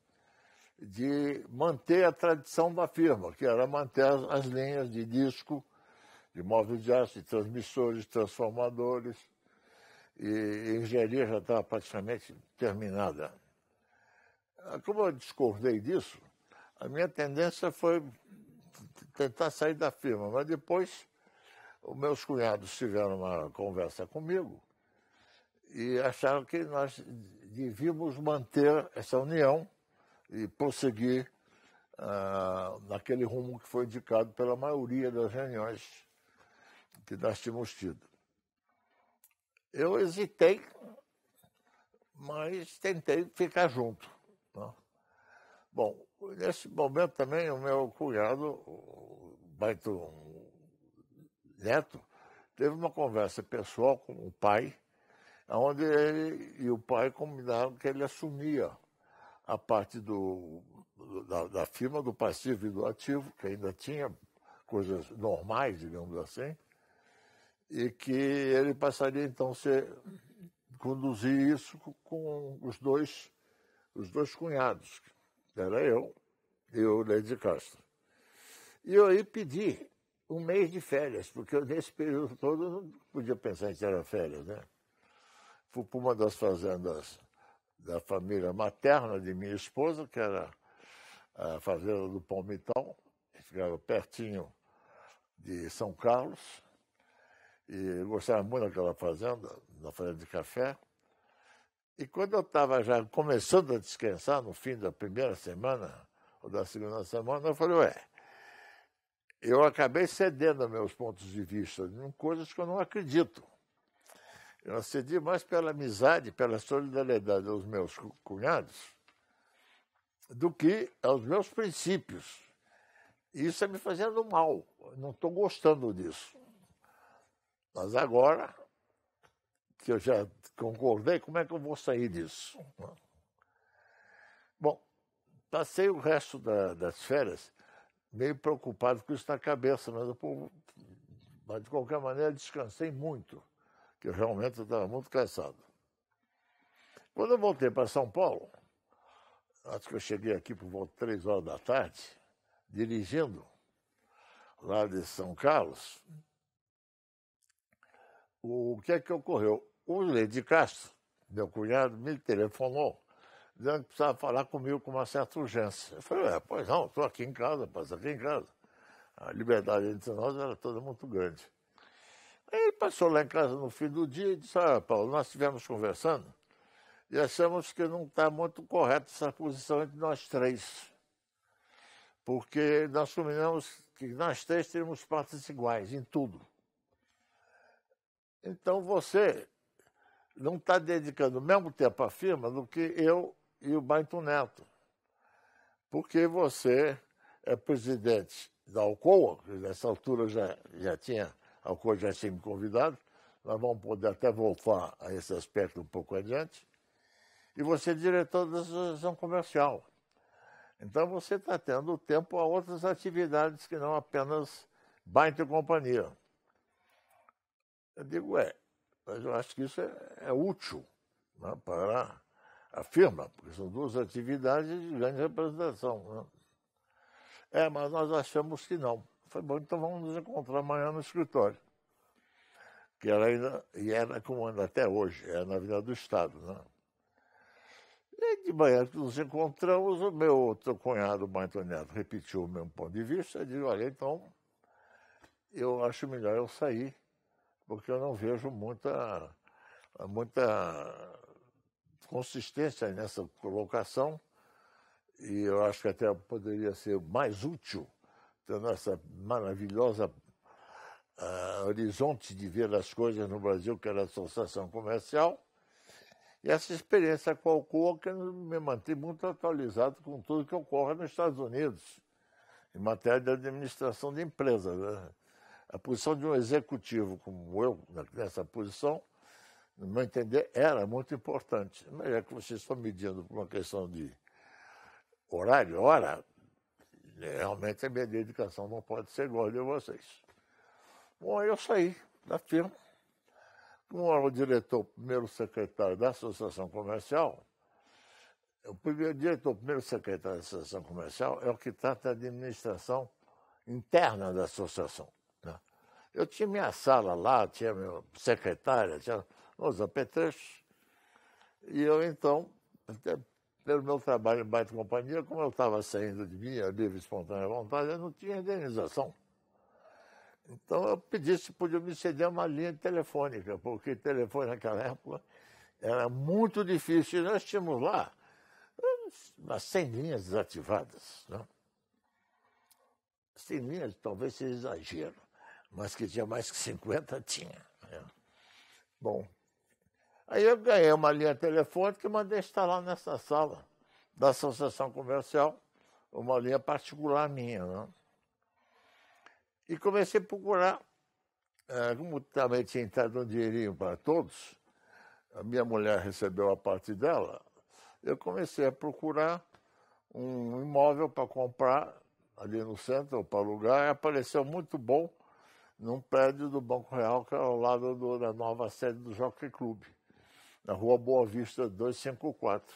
Speaker 2: de manter a tradição da firma, que era manter as, as linhas de disco, de móveis de aço, de transmissores, transformadores, e a engenharia já estava praticamente terminada. Ah, como eu discordei disso, a minha tendência foi tentar sair da firma, mas depois os meus cunhados tiveram uma conversa comigo e acharam que nós devíamos manter essa união e prosseguir ah, naquele rumo que foi indicado pela maioria das reuniões que nós tínhamos tido. Eu hesitei, mas tentei ficar junto. Tá. Bom, nesse momento também o meu cunhado, o Baito Neto, teve uma conversa pessoal com o pai, onde ele e o pai combinaram que ele assumia a parte do, da, da firma do passivo e do ativo, que ainda tinha coisas normais, digamos assim, e que ele passaria então a conduzir isso com os dois os dois cunhados, era eu e o Lady Castro. E eu aí pedi um mês de férias, porque eu, nesse período todo não podia pensar em tirar férias, né? Fui para uma das fazendas da família materna de minha esposa, que era a fazenda do Palmitão, que ficava pertinho de São Carlos, e eu gostava muito daquela fazenda, da fazenda de café. E quando eu estava já começando a descansar, no fim da primeira semana ou da segunda semana, eu falei, ué, eu acabei cedendo meus pontos de vista em coisas que eu não acredito. Eu cedi mais pela amizade, pela solidariedade aos meus cunhados, do que aos meus princípios. Isso é me fazendo mal. Eu não estou gostando disso. Mas agora que eu já concordei, como é que eu vou sair disso? Bom, passei o resto da, das férias meio preocupado com isso na cabeça, mas, eu, mas de qualquer maneira descansei muito, que eu realmente estava muito cansado. Quando eu voltei para São Paulo, acho que eu cheguei aqui por volta de três horas da tarde, dirigindo lá de São Carlos, o que é que ocorreu? o Leite né, de Castro, meu cunhado, me telefonou dizendo que precisava falar comigo com uma certa urgência. Eu falei, é, pois não, estou aqui em casa, rapaz, aqui em casa. A liberdade entre nós era toda muito grande. Aí ele passou lá em casa no fim do dia e disse, olha, Paulo, nós estivemos conversando e achamos que não está muito correta essa posição entre nós três. Porque nós combinamos que nós três temos partes iguais em tudo. Então você não está dedicando o mesmo tempo à firma do que eu e o Baito Neto. Porque você é presidente da Alcoa, que nessa altura já, já tinha, a Alcoa já tinha me convidado, nós vamos poder até voltar a esse aspecto um pouco adiante, e você é diretor da Associação Comercial. Então você está tendo tempo a outras atividades que não apenas Baito e Companhia. Eu digo, é, mas eu acho que isso é, é útil né, para a firma, porque são duas atividades de grande representação. Né? É, mas nós achamos que não. Foi bom, então vamos nos encontrar amanhã no escritório. Que era ainda, e era é como ainda até hoje, é na vida do Estado. Né? E de manhã que nos encontramos, o meu outro cunhado, o Neto, repetiu o mesmo ponto de vista e disse, olha, então, eu acho melhor eu sair porque eu não vejo muita, muita consistência nessa colocação e eu acho que até poderia ser mais útil, tendo essa maravilhosa uh, horizonte de ver as coisas no Brasil, que era a Associação Comercial, e essa experiência com a Alcoa que me mantém muito atualizado com tudo que ocorre nos Estados Unidos, em matéria de administração de empresas. Né? A posição de um executivo como eu, nessa posição, no meu entender, era muito importante. Mas é que vocês estão medindo por uma questão de horário, hora, né, realmente a minha dedicação não pode ser igual a de vocês. Bom, eu saí da firma. Como era o diretor, primeiro secretário da Associação Comercial, o primeiro diretor, primeiro secretário da Associação Comercial é o que trata da administração interna da associação. Eu tinha minha sala lá, tinha minha secretária, tinha os apetrechos. E eu, então, pelo meu trabalho em baita companhia, como eu estava saindo de minha livre espontânea vontade, eu não tinha indenização. Então eu pedi se podia me ceder uma linha telefônica, porque telefone naquela época era muito difícil. E nós tínhamos lá umas 100 linhas desativadas. Né? 100 linhas talvez seja exagero mas que tinha mais que 50, tinha. É. Bom, aí eu ganhei uma linha telefônica e mandei instalar nessa sala da Associação Comercial, uma linha particular minha. Né? E comecei a procurar, é, como também tinha entrado um dinheirinho para todos, a minha mulher recebeu a parte dela, eu comecei a procurar um imóvel para comprar ali no centro, para alugar, e apareceu muito bom num prédio do Banco Real, que era é ao lado do, da nova sede do Jockey Club, na rua Boa Vista 254.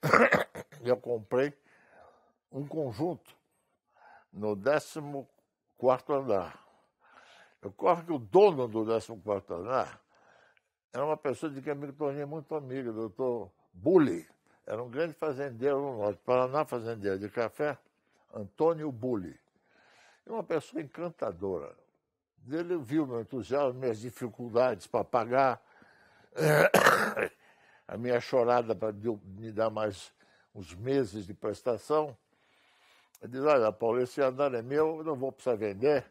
Speaker 2: Eu comprei um conjunto no 14 andar. Eu corro que o dono do 14 andar era uma pessoa de quem eu me tornei muito amigo, o doutor Bully. Era um grande fazendeiro no norte do Paraná, fazendeiro de café, Antônio Bully. E uma pessoa encantadora, ele viu meu entusiasmo, minhas dificuldades para pagar, a minha chorada para me dar mais uns meses de prestação. Ele diz, olha, Paulo, esse andar é meu, eu não vou precisar vender.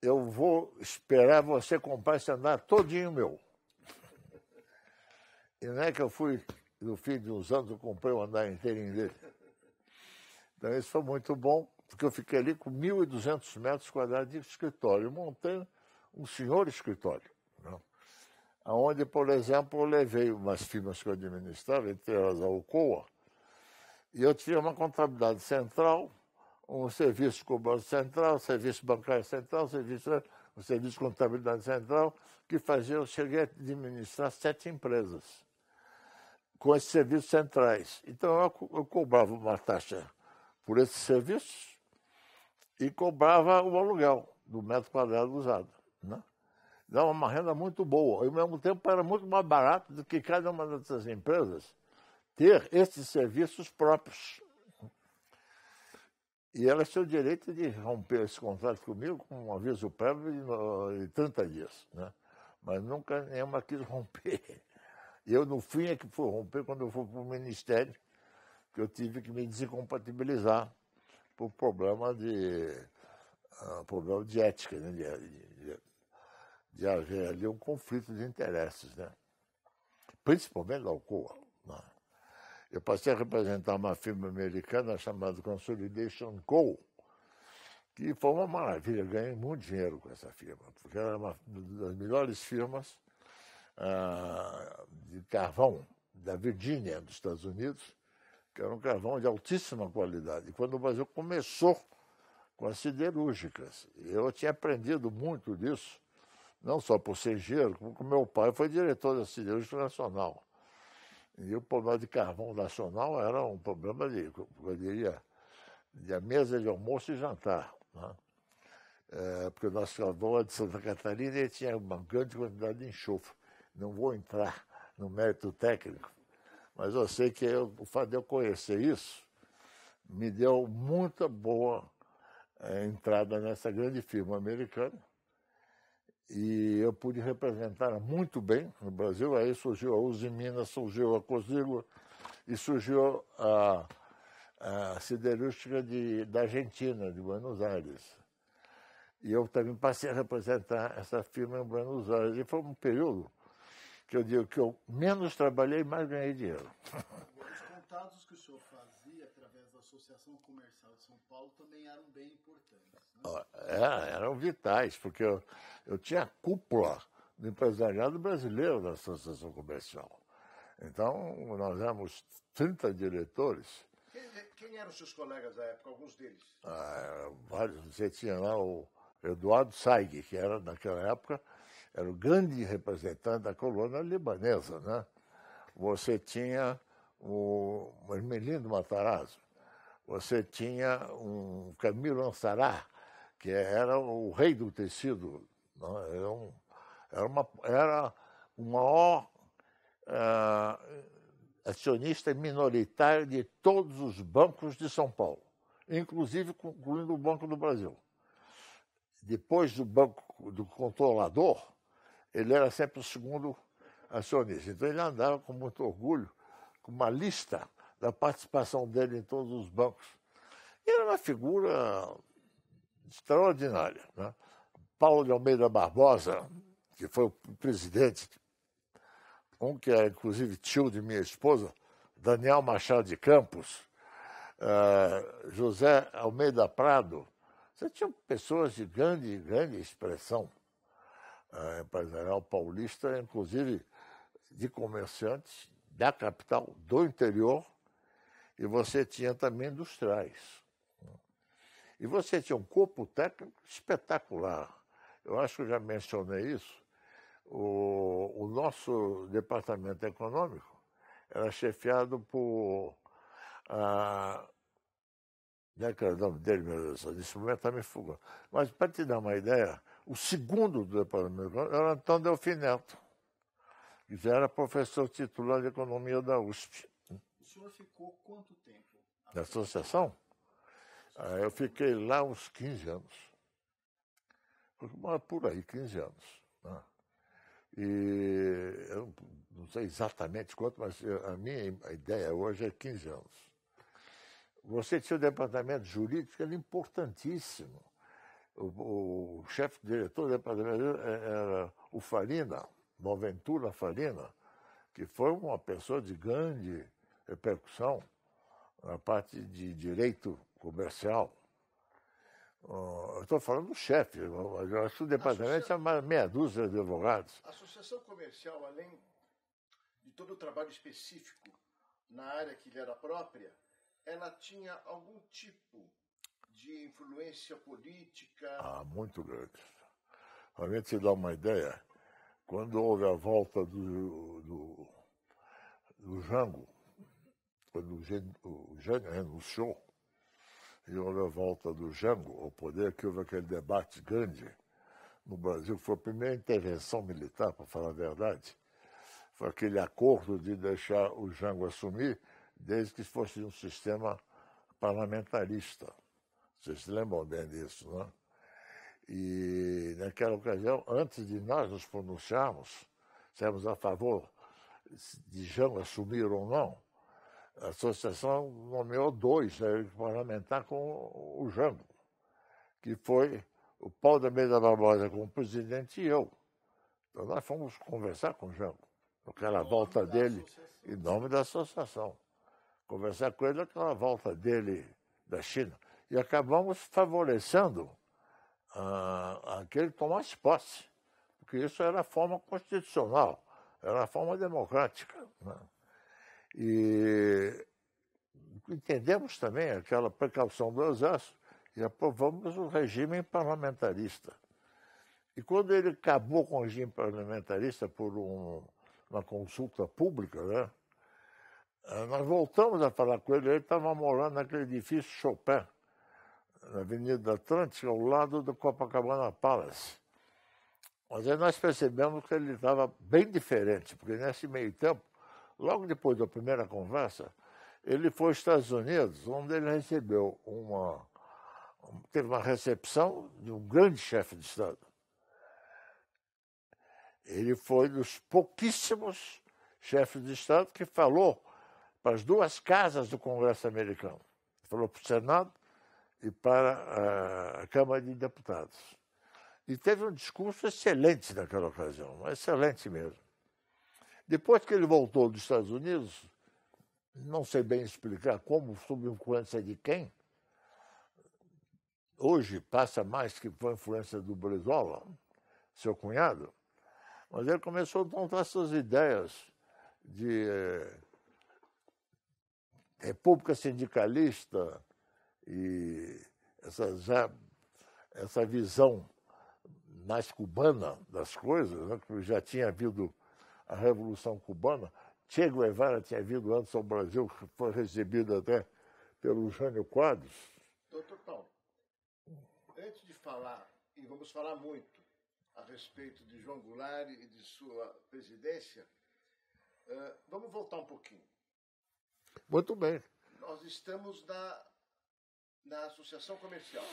Speaker 2: Eu vou esperar você comprar esse andar todinho meu. E não é que eu fui, no fim de uns anos, eu comprei o andar inteirinho dele. Então, isso foi muito bom porque eu fiquei ali com 1.200 metros quadrados de escritório. montando montei um senhor escritório, né? aonde onde, por exemplo, eu levei umas firmas que eu administrava, entre elas a Ucoa e eu tinha uma contabilidade central, um serviço com o Banco Central, um serviço bancário central, um serviço, um serviço de contabilidade central, que fazia, eu cheguei a administrar sete empresas com esses serviços centrais. Então, eu, eu cobrava uma taxa por esses serviços, e cobrava o aluguel do metro quadrado usado. Né? Dava uma renda muito boa. E, ao mesmo tempo, era muito mais barato do que cada uma dessas empresas ter esses serviços próprios. E ela tinham o direito de romper esse contrato comigo com um aviso prévio de, de 30 dias. Né? Mas nunca nenhuma quis romper. Eu, no fim, é que fui romper quando eu fui para o Ministério, que eu tive que me desincompatibilizar por um problema de, um ah, problema de ética, né? de, de, de haver ali um conflito de interesses, né? principalmente da Alcoa. Né? Eu passei a representar uma firma americana chamada Consolidation Coal, que foi uma maravilha, ganhei muito dinheiro com essa firma, porque era uma das melhores firmas ah, de carvão da Virgínia, dos Estados Unidos, que era um carvão de altíssima qualidade. Quando o Brasil começou com as siderúrgicas, eu tinha aprendido muito disso, não só por ser engenheiro, como meu pai foi diretor da siderúrgica nacional. E o problema de carvão nacional era um problema de, eu diria, de mesa de almoço e jantar. Né? É, porque o nosso carvão é de Santa Catarina e tinha uma grande quantidade de enxofre. Não vou entrar no mérito técnico, mas eu sei que eu, o fato de eu conhecer isso me deu muita boa é, entrada nessa grande firma americana. E eu pude representar muito bem no Brasil. Aí surgiu a Uzi Minas, surgiu a Cozígua e surgiu a, a siderúrgica de, da Argentina, de Buenos Aires. E eu também passei a representar essa firma em Buenos Aires. E foi um período que eu digo que eu menos trabalhei, mais ganhei dinheiro.
Speaker 3: Os contatos que o senhor fazia através da Associação Comercial de São Paulo também eram bem importantes.
Speaker 2: Né? É, eram vitais, porque eu, eu tinha a cúpula do empresariado brasileiro da Associação Comercial. Então, nós éramos 30 diretores.
Speaker 1: Quem, quem eram seus colegas da época? Alguns deles?
Speaker 2: Ah, vários. Você tinha lá o Eduardo Saig, que era, naquela época, era o grande representante da colônia libanesa, né? Você tinha o Hermelindo Matarazzo, você tinha um Camilo Ansará, que era o rei do tecido, né? era, um, era, uma, era o maior uh, acionista minoritário de todos os bancos de São Paulo, inclusive incluindo o Banco do Brasil. Depois do banco do controlador, ele era sempre o segundo acionista. Então ele andava com muito orgulho com uma lista da participação dele em todos os bancos. E era uma figura extraordinária. Né? Paulo de Almeida Barbosa, que foi o presidente, um que é inclusive tio de minha esposa, Daniel Machado de Campos, uh, José Almeida Prado, você tinha pessoas de grande, grande expressão empresarial paulista, inclusive de comerciantes da capital, do interior, e você tinha também industriais. E você tinha um corpo técnico espetacular. Eu acho que eu já mencionei isso. O, o nosso departamento econômico era chefiado por. Ah, não é que era é o nome dele, meu Deus, nesse momento está me fugando. Mas para te dar uma ideia, o segundo do Departamento de era Antônio Delfim Neto, que era professor titular de Economia da USP.
Speaker 3: O senhor ficou quanto tempo?
Speaker 2: na associação? Ah, eu fiquei lá uns 15 anos. Por aí, 15 anos. Né? E eu não sei exatamente quanto, mas a minha ideia hoje é 15 anos. Você tinha o um departamento jurídico, que era importantíssimo o, o chefe diretor do departamento era o Farina, Noventura Farina, que foi uma pessoa de grande repercussão na parte de direito comercial. Uh, eu estou falando do chefe, eu acho que o departamento tinha Associa... meia dúzia de advogados. A
Speaker 1: associação comercial, além de todo o trabalho específico na área que lhe era própria, ela tinha algum tipo de de influência política?
Speaker 2: Ah, muito grande. A gente se dá uma ideia, quando houve a volta do, do, do Jango, quando o Jango renunciou, é, e houve a volta do Jango ao poder, que houve aquele debate grande no Brasil, foi a primeira intervenção militar, para falar a verdade, foi aquele acordo de deixar o Jango assumir, desde que fosse um sistema parlamentarista. Vocês se lembram bem disso, não né? E naquela ocasião, antes de nós nos pronunciarmos, sermos a favor de Jango assumir ou não, a associação nomeou dois né, parlamentares com o Jango, que foi o Paulo da Mesa Barbosa como presidente e eu. Então nós fomos conversar com o Jango, naquela volta dele, em nome da associação. Conversar com ele naquela volta dele da China e acabamos favorecendo ah, aquele tomar tomasse posse, porque isso era a forma constitucional, era a forma democrática. Né? E entendemos também aquela precaução do Exército e aprovamos o regime parlamentarista. E quando ele acabou com o regime parlamentarista por um, uma consulta pública, né? Ah, nós voltamos a falar com ele, ele estava morando naquele edifício Chopin, na Avenida Atlântica, ao lado do Copacabana Palace. Mas aí nós percebemos que ele estava bem diferente, porque nesse meio tempo, logo depois da primeira conversa, ele foi aos Estados Unidos, onde ele recebeu uma. teve uma recepção de um grande chefe de Estado. Ele foi dos pouquíssimos chefes de Estado que falou para as duas casas do Congresso americano. Falou para o Senado e para a Câmara de Deputados. E teve um discurso excelente naquela ocasião, excelente mesmo. Depois que ele voltou dos Estados Unidos, não sei bem explicar como, sob influência de quem, hoje passa mais que foi influência do Brizola, seu cunhado, mas ele começou a montar suas ideias de eh, república sindicalista, e essa, já, essa visão mais cubana das coisas, né, que já tinha havido a Revolução Cubana, Che Guevara tinha vindo antes ao Brasil, foi recebido até pelo Jânio Quadros.
Speaker 1: Doutor Paulo, antes de falar, e vamos falar muito a respeito de João Goulart e de sua presidência, eh, vamos voltar um pouquinho. Muito bem. Nós estamos na na Associação Comercial.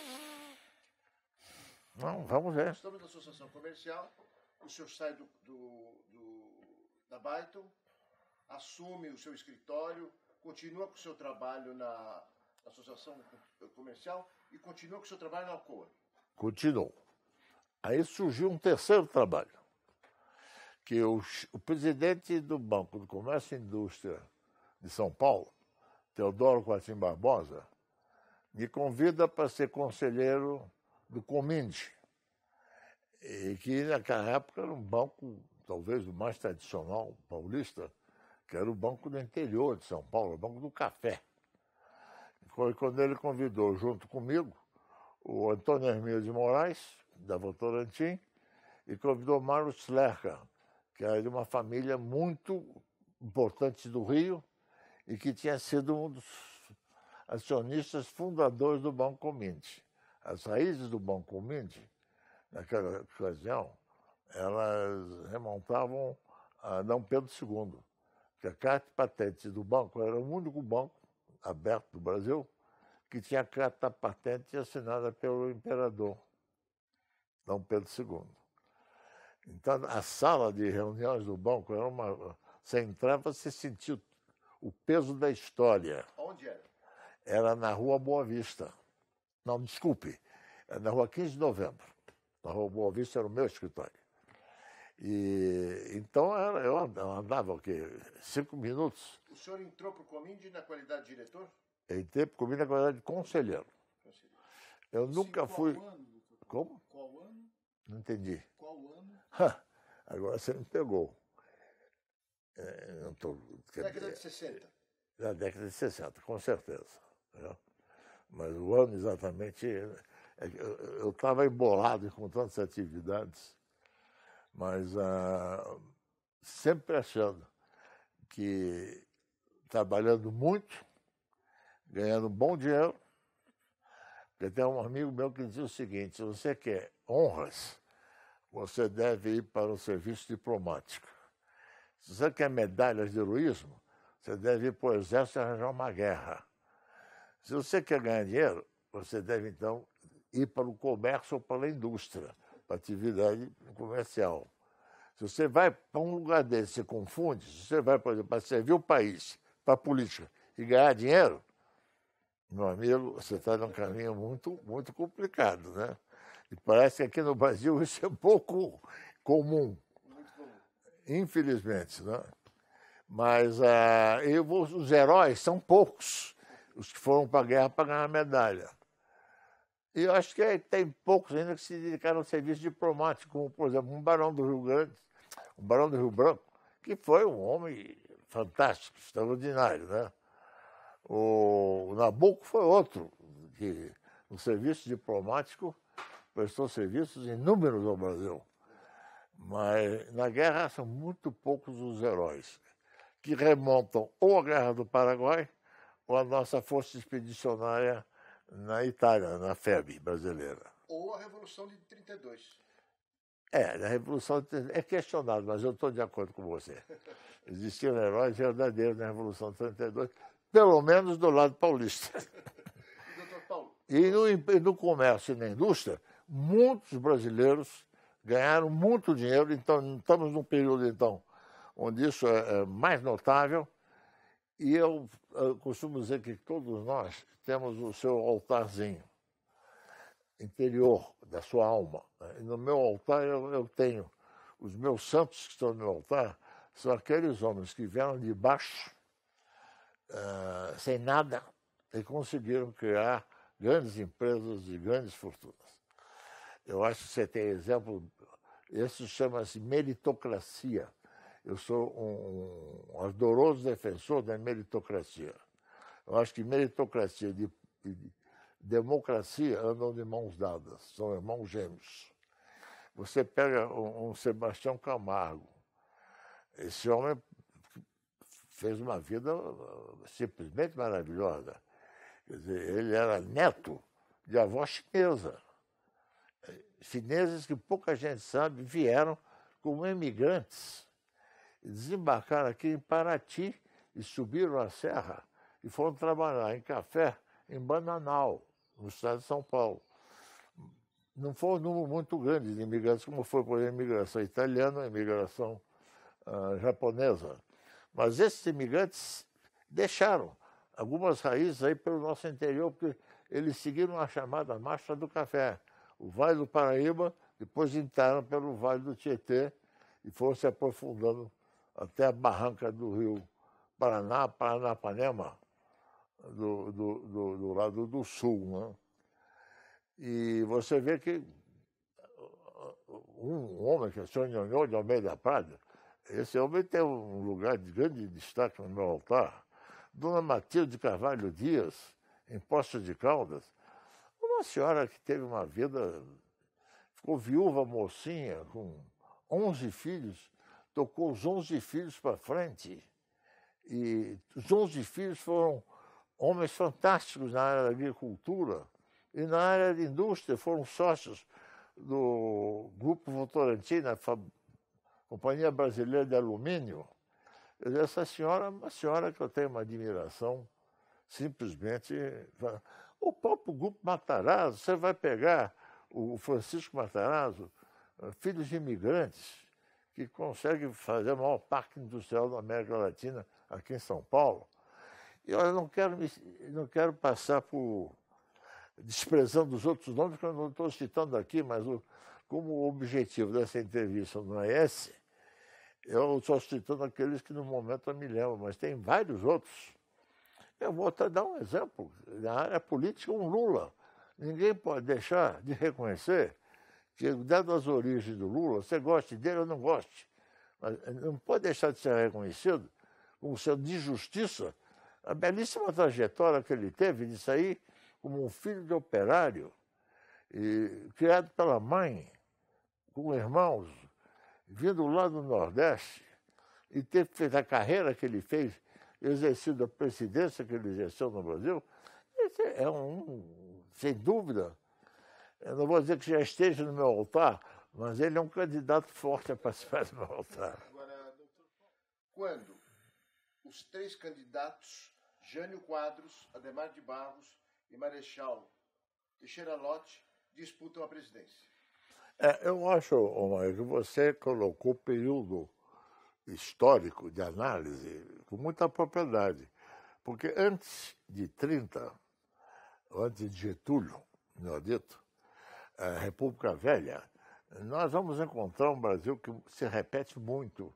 Speaker 2: Não, vamos ver.
Speaker 1: estamos na Associação Comercial, o senhor sai do, do, do da Byton, assume o seu escritório, continua com o seu trabalho na Associação Comercial e continua com o
Speaker 2: seu trabalho na Alcoa. Continuou. Aí surgiu um terceiro trabalho, que o, o presidente do Banco do Comércio e Indústria de São Paulo, Teodoro Quartim Barbosa, me convida para ser conselheiro do Cominde, e que naquela época era um banco, talvez o mais tradicional paulista, que era o Banco do Interior de São Paulo, o Banco do Café. Foi quando ele convidou, junto comigo, o Antônio Hermílio de Moraes, da Votorantim, e convidou Mário Slerka, que era de uma família muito importante do Rio e que tinha sido um dos acionistas fundadores do Banco Cominte. As raízes do Banco Cominte, naquela ocasião, elas remontavam a Dom Pedro II, que a carta patente do banco era o único banco aberto do Brasil que tinha a carta patente assinada pelo imperador Dom Pedro II. Então, a sala de reuniões do banco era uma. Você entrava, você sentia o peso da história. Onde era? era na Rua Boa Vista. Não, desculpe, é na Rua 15 de Novembro. Na Rua Boa Vista era o meu escritório. E, então era, eu andava o quê? Cinco minutos.
Speaker 1: O senhor entrou para o Cominde na qualidade de diretor?
Speaker 2: Eu entrei para o Cominde na qualidade de conselheiro. conselheiro. Eu Sim, nunca fui. Ano, Como? Qual ano? Não entendi. Qual ano? agora você me pegou. É, não tô... Década de 60. É, na década de 60, com certeza. Mas o ano exatamente. É, é, eu estava embolado com tantas atividades, mas ah, sempre achando que trabalhando muito, ganhando bom dinheiro. Porque tem um amigo meu que dizia o seguinte: se você quer honras, você deve ir para o serviço diplomático. Se você quer medalhas de heroísmo, você deve ir para o exército e arranjar uma guerra. Se você quer ganhar dinheiro, você deve então ir para o comércio ou para a indústria, para a atividade comercial. Se você vai para um lugar desse, se confunde, se você vai, por exemplo, para servir o país, para a política e ganhar dinheiro, meu amigo, você está num caminho muito, muito complicado, né? E parece que aqui no Brasil isso é pouco comum, infelizmente, né? Mas ah, eu vou, os heróis são poucos os que foram para a guerra para ganhar medalha. E eu acho que é, tem poucos ainda que se dedicaram ao serviço diplomático, como, por exemplo, um Barão do Rio Grande, o um Barão do Rio Branco, que foi um homem fantástico, extraordinário, né? O Nabucco foi outro, que no serviço diplomático prestou serviços inúmeros ao Brasil. Mas na guerra são muito poucos os heróis que remontam ou à Guerra do Paraguai a nossa força expedicionária na Itália, na FEB brasileira.
Speaker 1: Ou a Revolução de 32.
Speaker 2: É, a Revolução de 32. É questionado, mas eu estou de acordo com você. Existiam heróis verdadeiros na Revolução de 32, pelo menos do lado paulista. e, no, no comércio e na indústria, muitos brasileiros ganharam muito dinheiro, então estamos num período então onde isso é, é mais notável e eu, eu costumo dizer que todos nós temos o seu altarzinho interior da sua alma. Né? E no meu altar eu, eu tenho os meus santos que estão no meu altar são aqueles homens que vieram de baixo, uh, sem nada, e conseguiram criar grandes empresas e grandes fortunas. Eu acho que você tem exemplo, isso chama-se meritocracia eu sou um, ardoroso defensor da meritocracia. Eu acho que meritocracia e, democracia andam de mãos dadas, são irmãos gêmeos. Você pega um, um Sebastião Camargo, esse homem fez uma vida simplesmente maravilhosa. Quer dizer, ele era neto de avó chinesa. Chineses que pouca gente sabe vieram como imigrantes desembarcaram aqui em Paraty e subiram a serra e foram trabalhar em café em Bananal, no estado de São Paulo. Não foi um número muito grande de imigrantes, como foi por exemplo, a imigração italiana, a imigração uh, japonesa. Mas esses imigrantes deixaram algumas raízes aí pelo nosso interior, porque eles seguiram a chamada Marcha do Café. O Vale do Paraíba, depois entraram pelo Vale do Tietê e foram se aprofundando até a barranca do rio Paraná, Paranapanema, do, do, do, do lado do sul. Né? E você vê que uh, um homem que é o senhor Nhonhô de Almeida Prado, esse homem tem um lugar de grande destaque no meu altar. Dona Matilde Carvalho Dias, em Poço de Caldas, uma senhora que teve uma vida, ficou viúva mocinha, com 11 filhos, tocou os 11 filhos para frente. E os 11 filhos foram homens fantásticos na área da agricultura e na área da indústria, foram sócios do Grupo Votorantim, na Companhia Brasileira de Alumínio. Essa senhora, é uma senhora que eu tenho uma admiração, simplesmente. O próprio Grupo Matarazzo, você vai pegar o Francisco Matarazzo, filhos de imigrantes, que consegue fazer o maior parque industrial da América Latina aqui em São Paulo. E eu não quero, me, não quero passar por desprezando os outros nomes que eu não estou citando aqui, mas o, como o objetivo dessa entrevista não é esse, eu estou citando aqueles que no momento eu me lembro, mas tem vários outros. Eu vou até dar um exemplo. Na área política, um Lula. Ninguém pode deixar de reconhecer que, dado as origens do Lula, você goste dele ou não goste, mas eh, não pode deixar de ser reconhecido como sendo de justiça a belíssima trajetória que ele teve de sair como um filho de operário, e, criado pela mãe, com irmãos, vindo lá do Nordeste, e ter feito a carreira que ele fez, exercido a presidência que ele exerceu no Brasil, esse é um, sem dúvida, eu não vou dizer que já esteja no meu altar, mas ele é um candidato forte a participar do meu altar.
Speaker 1: Agora, doutor, quando os três candidatos, Jânio Quadros, Ademar de Barros e Marechal Teixeira Lote, disputam a presidência?
Speaker 2: É, eu acho, Omar, que você colocou período histórico de análise com muita propriedade. Porque antes de 30, antes de Getúlio, melhor dito, República Velha, nós vamos encontrar um Brasil que se repete muito,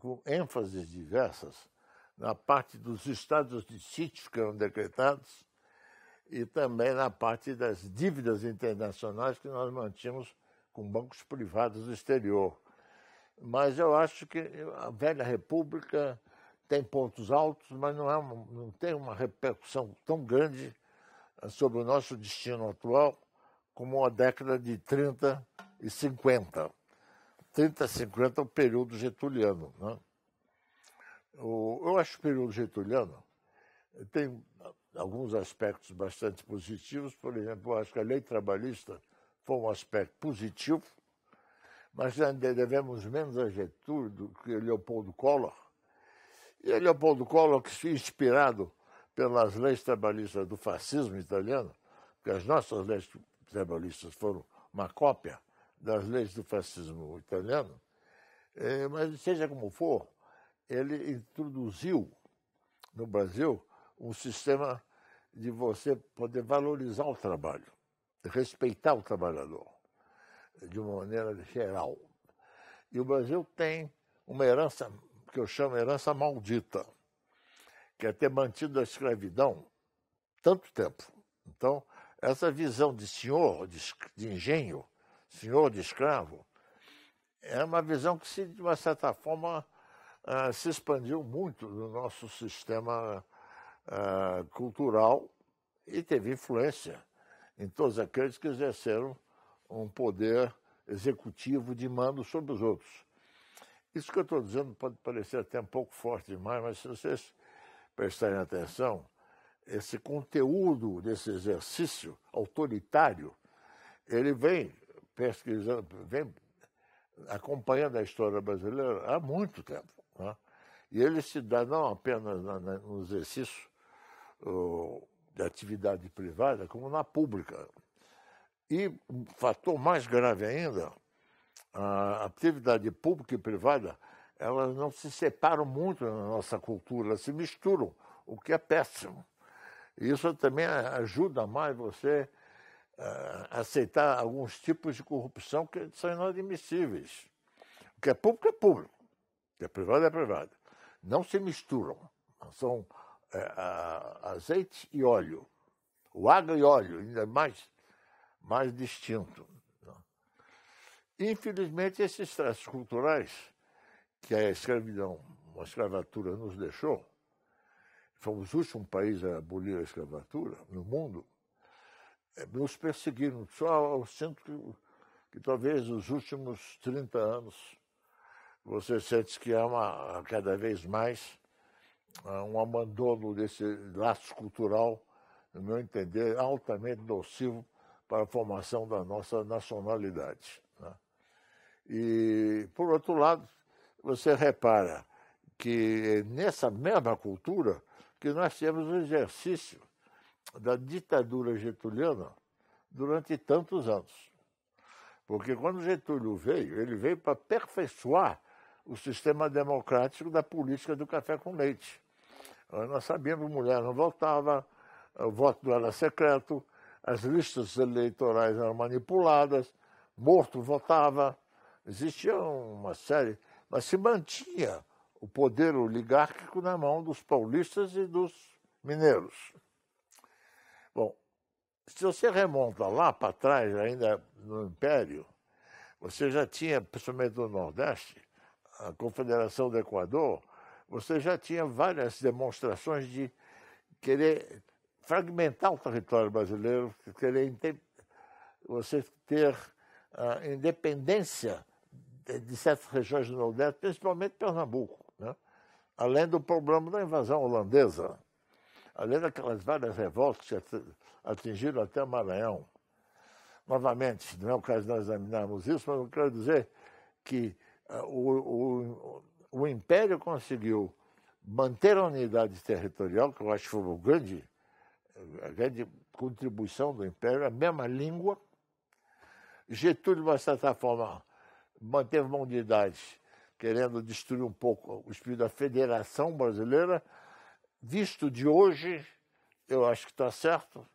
Speaker 2: com ênfases diversas, na parte dos estados de sítio que eram decretados e também na parte das dívidas internacionais que nós mantínhamos com bancos privados do exterior. Mas eu acho que a velha República tem pontos altos, mas não, é não tem uma repercussão tão grande sobre o nosso destino atual como a década de 30 e 50. 30 e 50 é o período getuliano, Né? O, eu acho o período getuliano tem alguns aspectos bastante positivos. Por exemplo, eu acho que a lei trabalhista foi um aspecto positivo, mas devemos menos a Getúlio do que a Leopoldo Collor. E a Leopoldo Collor, que inspirado pelas leis trabalhistas do fascismo italiano, porque as nossas leis trabalhistas foram uma cópia das leis do fascismo italiano, é, mas seja como for, ele introduziu no Brasil um sistema de você poder valorizar o trabalho, respeitar o trabalhador de uma maneira geral. E o Brasil tem uma herança que eu chamo herança maldita, que é ter mantido a escravidão tanto tempo. Então, essa visão de senhor, de, de engenho, senhor de escravo, é uma visão que, se, de uma certa forma, uh, se expandiu muito no nosso sistema uh, cultural e teve influência em todos aqueles que exerceram um poder executivo de mando sobre os outros. Isso que eu estou dizendo pode parecer até um pouco forte demais, mas se vocês prestarem atenção, esse conteúdo desse exercício autoritário, ele vem pesquisando, vem acompanhando a história brasileira há muito tempo. Né? E ele se dá não apenas na, na, no exercício uh, da atividade privada, como na pública. E um fator mais grave ainda, a atividade pública e privada, elas não se separam muito na nossa cultura, elas se misturam, o que é péssimo. Isso também ajuda mais você a ah, aceitar alguns tipos de corrupção que são inadmissíveis. O que é público é público, o que é privado é privado. Não se misturam. São é, azeite e óleo. O água e óleo, ainda mais, mais distinto. Infelizmente, esses traços culturais que a escravidão, a escravatura nos deixou, fomos o último país a abolir a escravatura no mundo, é, nos perseguiram. Só eu sinto que, que talvez nos últimos 30 anos você sente que há uma, cada vez mais um abandono desse laço cultural, no meu entender, altamente nocivo para a formação da nossa nacionalidade. Né? E, por outro lado, você repara que nessa mesma cultura que nós temos o exercício da ditadura getuliana durante tantos anos. Porque quando Getúlio veio, ele veio para aperfeiçoar o sistema democrático da política do café com leite. Nós sabíamos que mulher não votava, o voto era secreto, as listas eleitorais eram manipuladas, morto votava, existia uma série, mas se mantinha o poder oligárquico na mão dos paulistas e dos mineiros. Bom, se você remonta lá para trás, ainda no Império, você já tinha, principalmente no Nordeste, a Confederação do Equador, você já tinha várias demonstrações de querer fragmentar o território brasileiro, querer você ter a ah, independência de certas regiões do Nordeste, principalmente Pernambuco além do problema da invasão holandesa, além daquelas várias revoltas que atingiram até o Maranhão. Novamente, não é o caso de nós examinarmos isso, mas eu quero dizer que eh, o, o, o Império conseguiu manter a unidade territorial, que eu acho que foi uma grande, a grande contribuição do Império, a mesma língua. Getúlio, de uma certa forma, manteve uma unidade querendo destruir um pouco o espírito da Federação Brasileira. Visto de hoje, eu acho que está certo.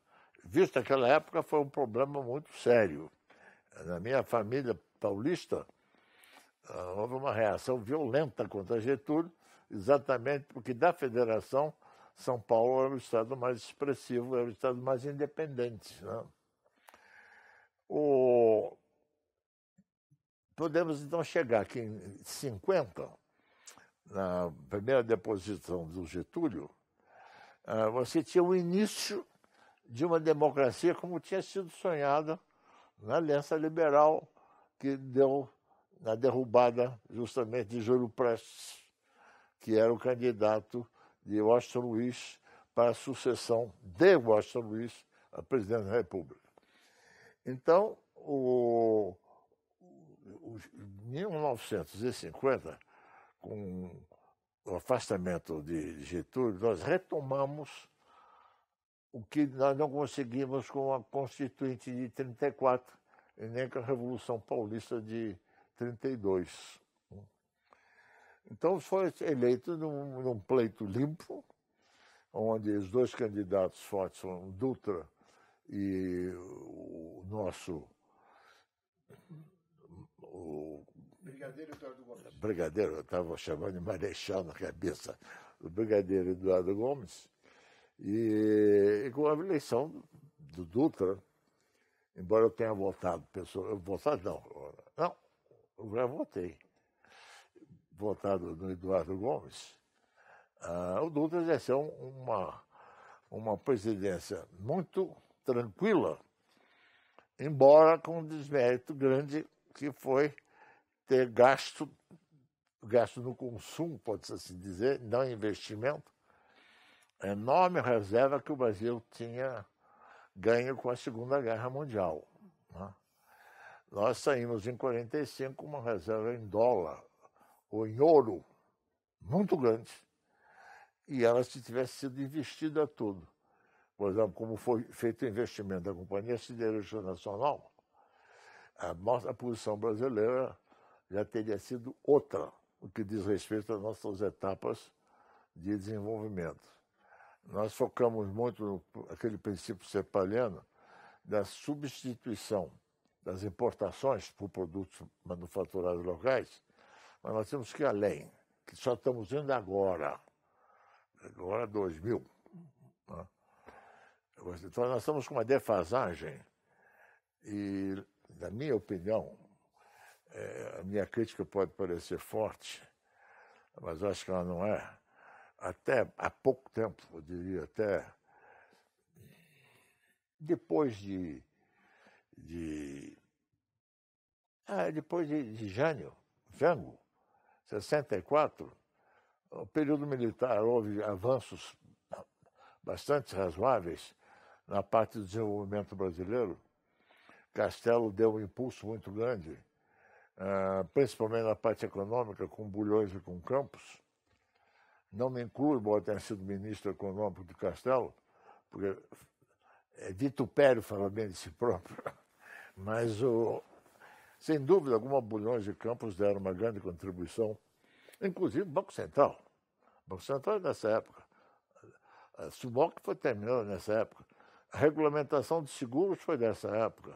Speaker 2: Visto aquela época, foi um problema muito sério. Na minha família paulista, ah, houve uma reação violenta contra Getúlio, exatamente porque da federação São Paulo era o estado mais expressivo, era o estado mais independente. Né? O... Podemos então chegar aqui em 50, na primeira deposição do Getúlio, ah, você tinha o início de uma democracia como tinha sido sonhada na Aliança Liberal, que deu na derrubada justamente de Júlio Prestes, que era o candidato de Washington Luiz para a sucessão de Washington Luiz a presidente da República. Então, o, em 1950, com o afastamento de Getúlio, nós retomamos o que nós não conseguimos com a Constituinte de 34 e nem com a Revolução Paulista de 32. Então foi eleito num, num pleito limpo, onde os dois candidatos fortes foram Dutra e o nosso o
Speaker 1: Brigadeiro Eduardo Gomes.
Speaker 2: Brigadeiro, eu estava chamando de marechal na cabeça, o Brigadeiro Eduardo Gomes, e, e com a eleição do Dutra, embora eu tenha votado, pessoa, votado não, não, eu já votei, votado no Eduardo Gomes, ah, o Dutra exerceu é uma, uma presidência muito tranquila, embora com um desmérito grande que foi ter gasto, gasto no consumo, pode-se assim dizer, não investimento, enorme reserva que o Brasil tinha ganho com a Segunda Guerra Mundial. Né? Nós saímos em 45 uma reserva em dólar ou em ouro muito grande e ela se tivesse sido investida tudo. Por exemplo, como foi feito o investimento da Companhia Siderúrgica Nacional, a nossa posição brasileira já teria sido outra, no que diz respeito às nossas etapas de desenvolvimento. Nós focamos muito naquele princípio cepaliano da substituição das importações por produtos manufaturados locais, mas nós temos que ir além, que só estamos indo agora, agora 2000. Né? Então nós estamos com uma defasagem e na minha opinião, é, a minha crítica pode parecer forte, mas eu acho que ela não é. Até há pouco tempo, eu diria, até depois de. de ah, depois de, de Jânio, Jango, 64, o período militar houve avanços bastante razoáveis na parte do desenvolvimento brasileiro Castelo deu um impulso muito grande, uh, principalmente na parte econômica, com Bulhões e com Campos. Não me incluo, embora tenha sido ministro econômico de Castelo, porque é vitupério falar bem de si próprio, mas o, sem dúvida alguma, Bulhões e Campos deram uma grande contribuição, inclusive o Banco Central. O Banco Central nessa é época. A Suboc foi terminada nessa época. A regulamentação de seguros foi dessa época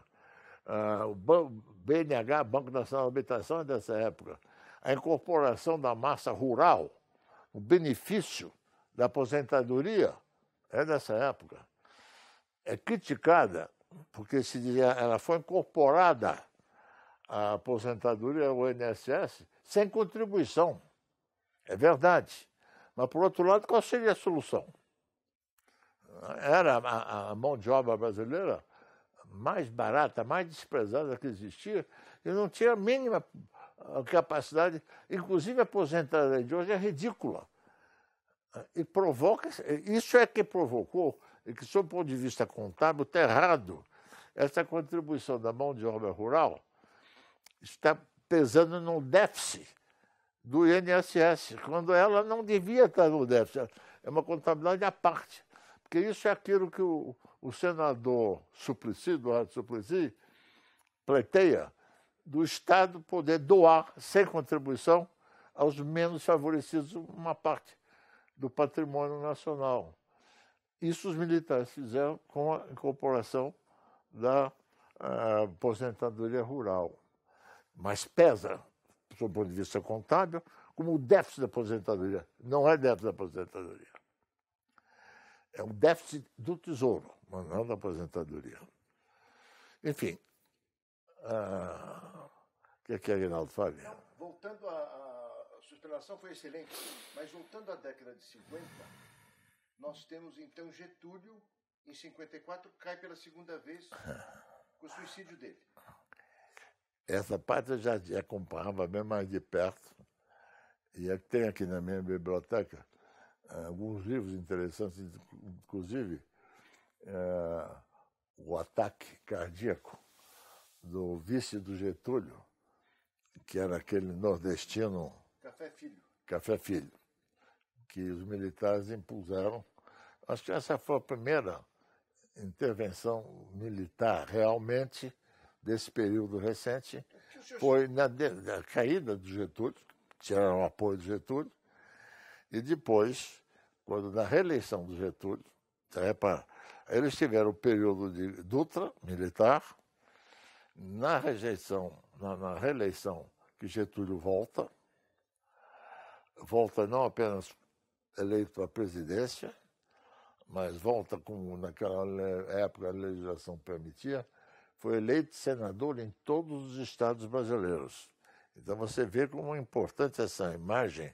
Speaker 2: uh, o BNH, Banco Nacional de Habitação, é dessa época. A incorporação da massa rural, o benefício da aposentadoria, é dessa época. É criticada porque se dizia, ela foi incorporada à aposentadoria, ao INSS, sem contribuição. É verdade. Mas, por outro lado, qual seria a solução? Era a, a mão de obra brasileira mais barata, mais desprezada que existia, e não tinha a mínima ah, capacidade, inclusive a aposentadoria de hoje é ridícula. E provoca, isso é que provocou, e que, sob o ponto de vista contábil, está errado. Essa contribuição da mão de obra rural está pesando no déficit do INSS, quando ela não devia estar no déficit. É uma contabilidade à parte. Porque isso é aquilo que o, o senador Suplicy, Eduardo Suplicy, pleiteia do Estado poder doar, sem contribuição, aos menos favorecidos uma parte do patrimônio nacional. Isso os militares fizeram com a incorporação da ah, aposentadoria rural. Mas pesa, do ponto de vista contábil, como o déficit da aposentadoria. Não é déficit da aposentadoria. É um déficit do tesouro mas não da aposentadoria. Enfim, ah, o que é que é, Aguinaldo? Fale. Voltando à explanação, foi excelente,
Speaker 1: mas voltando à década de 50, nós temos então Getúlio, em 54, cai pela segunda vez com o suicídio dele.
Speaker 2: Essa parte eu já acompanhava bem mais de perto. E é tem aqui na minha biblioteca ah, alguns livros interessantes, inclusive é, o ataque cardíaco do vice do Getúlio, que era aquele nordestino.
Speaker 3: Café Filho.
Speaker 2: Café Filho, que os militares impuseram. Acho que essa foi a primeira intervenção militar realmente desse período recente. É foi na, de, na caída do Getúlio, tiraram o apoio do Getúlio, e depois, quando na reeleição do Getúlio, é para eles tiveram o período de Dutra, militar, na rejeição, na, na reeleição, que Getúlio volta, volta não apenas eleito à presidência, mas volta como naquela época a legislação permitia, foi eleito senador em todos os estados brasileiros. Então você vê como é importante essa imagem,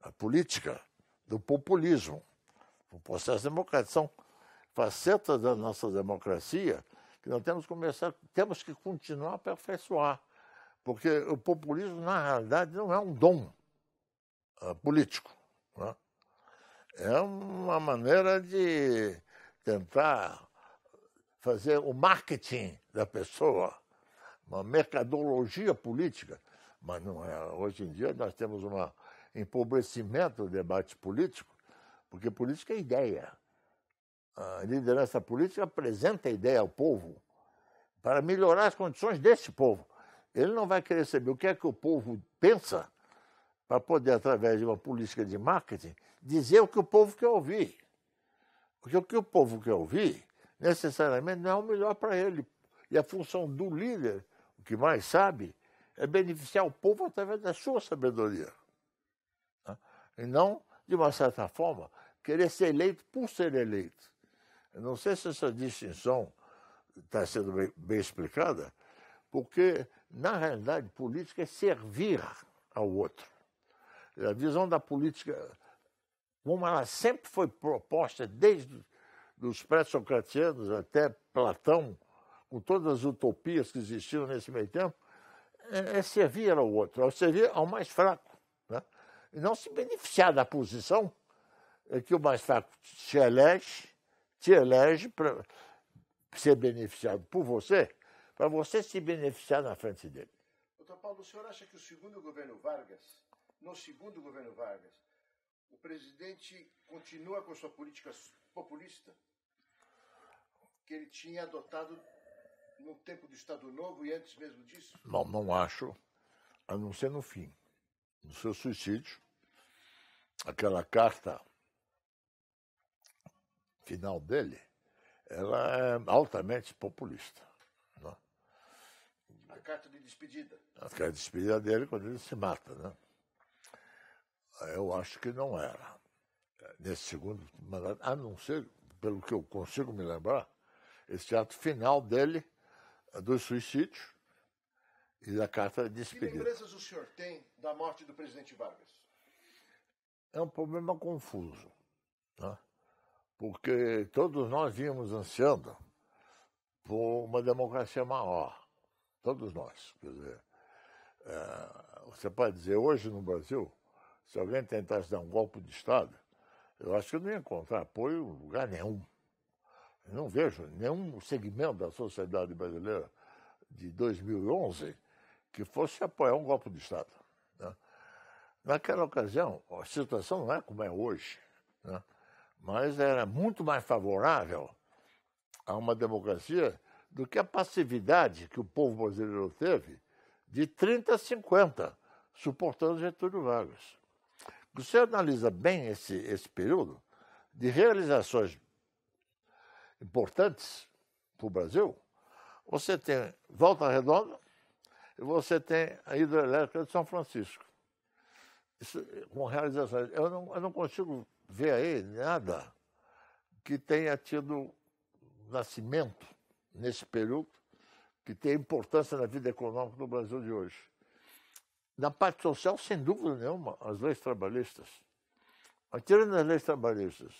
Speaker 2: a política, do populismo, o processo de democrático. São facetas da nossa democracia que nós temos que começar, temos que continuar a aperfeiçoar, porque o populismo, na realidade, não é um dom uh, político. Né? É uma maneira de tentar fazer o marketing da pessoa, uma mercadologia política. Mas não é. Hoje em dia nós temos um empobrecimento do debate político, porque política é ideia a liderança política apresenta a ideia ao povo para melhorar as condições desse povo. Ele não vai querer saber o que é que o povo pensa para poder, através de uma política de marketing, dizer o que o povo quer ouvir. Porque o que o povo quer ouvir, necessariamente, não é o melhor para ele. E a função do líder, o que mais sabe, é beneficiar o povo através da sua sabedoria. Tá? E não, de uma certa forma, querer ser eleito por ser eleito. Não sei se essa distinção está sendo bem, bem explicada, porque, na realidade, política é servir ao outro. A visão da política, como ela sempre foi proposta desde os pré-socratianos até Platão, com todas as utopias que existiram nesse meio tempo, é, é, servir ao outro, é servir ao mais fraco. Né? E não se beneficiar da posição é que o mais fraco se elege se elege para ser beneficiado por você, para você se beneficiar na frente dele.
Speaker 1: Doutor Paulo, o senhor acha que o segundo governo Vargas, no segundo governo Vargas, o presidente continua com a sua política populista que ele tinha adotado no tempo do Estado Novo e antes mesmo disso?
Speaker 2: Não, não acho, a não ser no fim, no seu suicídio, aquela carta final dele, ela é altamente populista. Né?
Speaker 1: A carta de despedida.
Speaker 2: A carta de despedida dele quando ele se mata, né? Eu acho que não era. Nesse segundo mandato, a não ser, pelo que eu consigo me lembrar, esse ato final dele, do suicídio e da carta de despedida. Que
Speaker 1: lembranças o senhor tem da morte do presidente Vargas?
Speaker 2: É um problema confuso. Né? porque todos nós vínhamos ansiando por uma democracia maior. Todos nós. Quer dizer, é, você pode dizer, hoje no Brasil, se alguém tentasse dar um golpe de Estado, eu acho que não ia encontrar apoio em lugar nenhum. Eu não vejo nenhum segmento da sociedade brasileira de 2011 que fosse apoiar um golpe de Estado. Né? Naquela ocasião, a situação não é como é hoje. Né? mas era muito mais favorável a uma democracia do que a passividade que o povo brasileiro teve de 30 a 50, suportando Getúlio Vargas. Você analisa bem esse, esse período de realizações importantes para o Brasil, você tem Volta Redonda e você tem a hidrelétrica de São Francisco. Isso, com realizações. Eu não, eu não consigo ver aí nada que tenha tido nascimento nesse período que tenha importância na vida econômica do Brasil de hoje. Na parte social, sem dúvida nenhuma, as leis trabalhistas. Mas tirando as leis trabalhistas,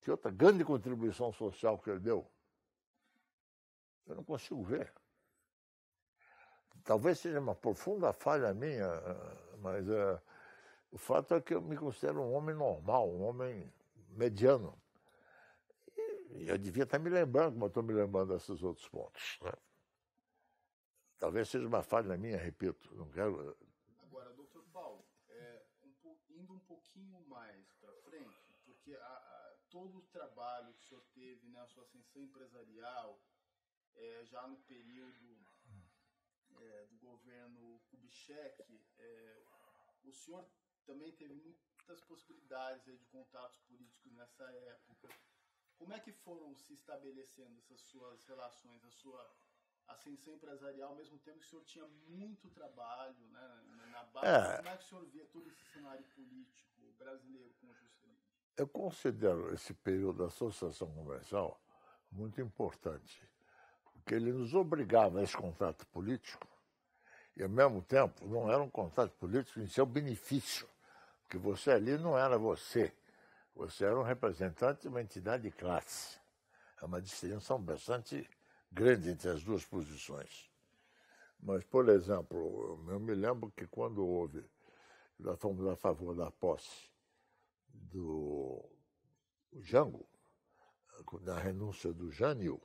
Speaker 2: que outra grande contribuição social que ele deu, eu não consigo ver. Talvez seja uma profunda falha minha, mas uh, o fato é que eu me considero um homem normal, um homem mediano. E eu devia estar me lembrando, como eu estou me lembrando desses outros pontos. Né? Talvez seja uma falha minha, repito. Não quero...
Speaker 3: Agora, doutor Paulo, é, um, indo um pouquinho mais para frente, porque a, a, todo o trabalho que o senhor teve na né, sua ascensão empresarial, é, já no período é, do governo Kubitschek, é, o senhor também teve muitas possibilidades de contatos políticos nessa época. Como é que foram se estabelecendo essas suas relações, a sua ascensão empresarial, ao mesmo tempo que o senhor tinha muito trabalho né, na base? É. Como é que o senhor via todo esse cenário político brasileiro com o
Speaker 2: Juscelino? Eu considero esse período da associação comercial muito importante, porque ele nos obrigava a esse contato político e, ao mesmo tempo, não era um contratos político em seu benefício, porque você ali não era você, você era um representante de uma entidade de classe. É uma distinção bastante grande entre as duas posições. Mas, por exemplo, eu me lembro que quando houve, nós fomos a favor da posse do Jango, da renúncia do Janil,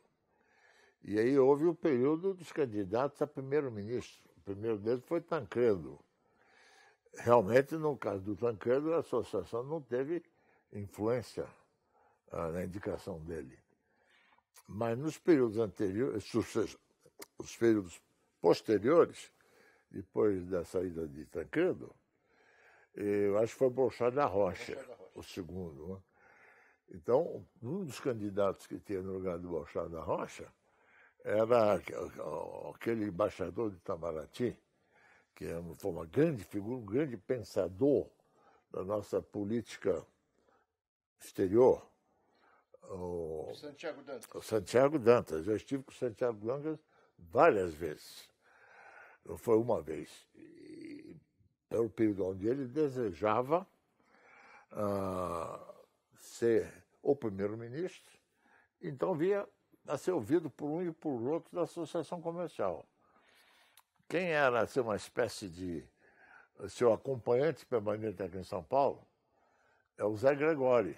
Speaker 2: e aí houve o período dos candidatos a primeiro-ministro primeiro deles foi Tancredo. Realmente, no caso do Tancredo, a associação não teve influência ah, na indicação dele. Mas nos períodos anteriores, os períodos posteriores, depois da saída de Tancredo, eu acho que foi Bolchard da Rocha, o segundo. Né? Então, um dos candidatos que tinha no lugar do Bolchard da Rocha era aquele embaixador de Itamaraty, que é foi uma grande figura, um grande pensador da nossa política exterior. O Santiago Dantas. O Santiago Dantas. Eu estive com o Santiago Dantas várias vezes. Não foi uma vez. E era o período onde ele desejava uh, ser o primeiro-ministro. Então via a ser ouvido por um e por outro da associação comercial. Quem era assim, uma espécie de seu acompanhante permanente aqui em São Paulo é o Zé Gregório.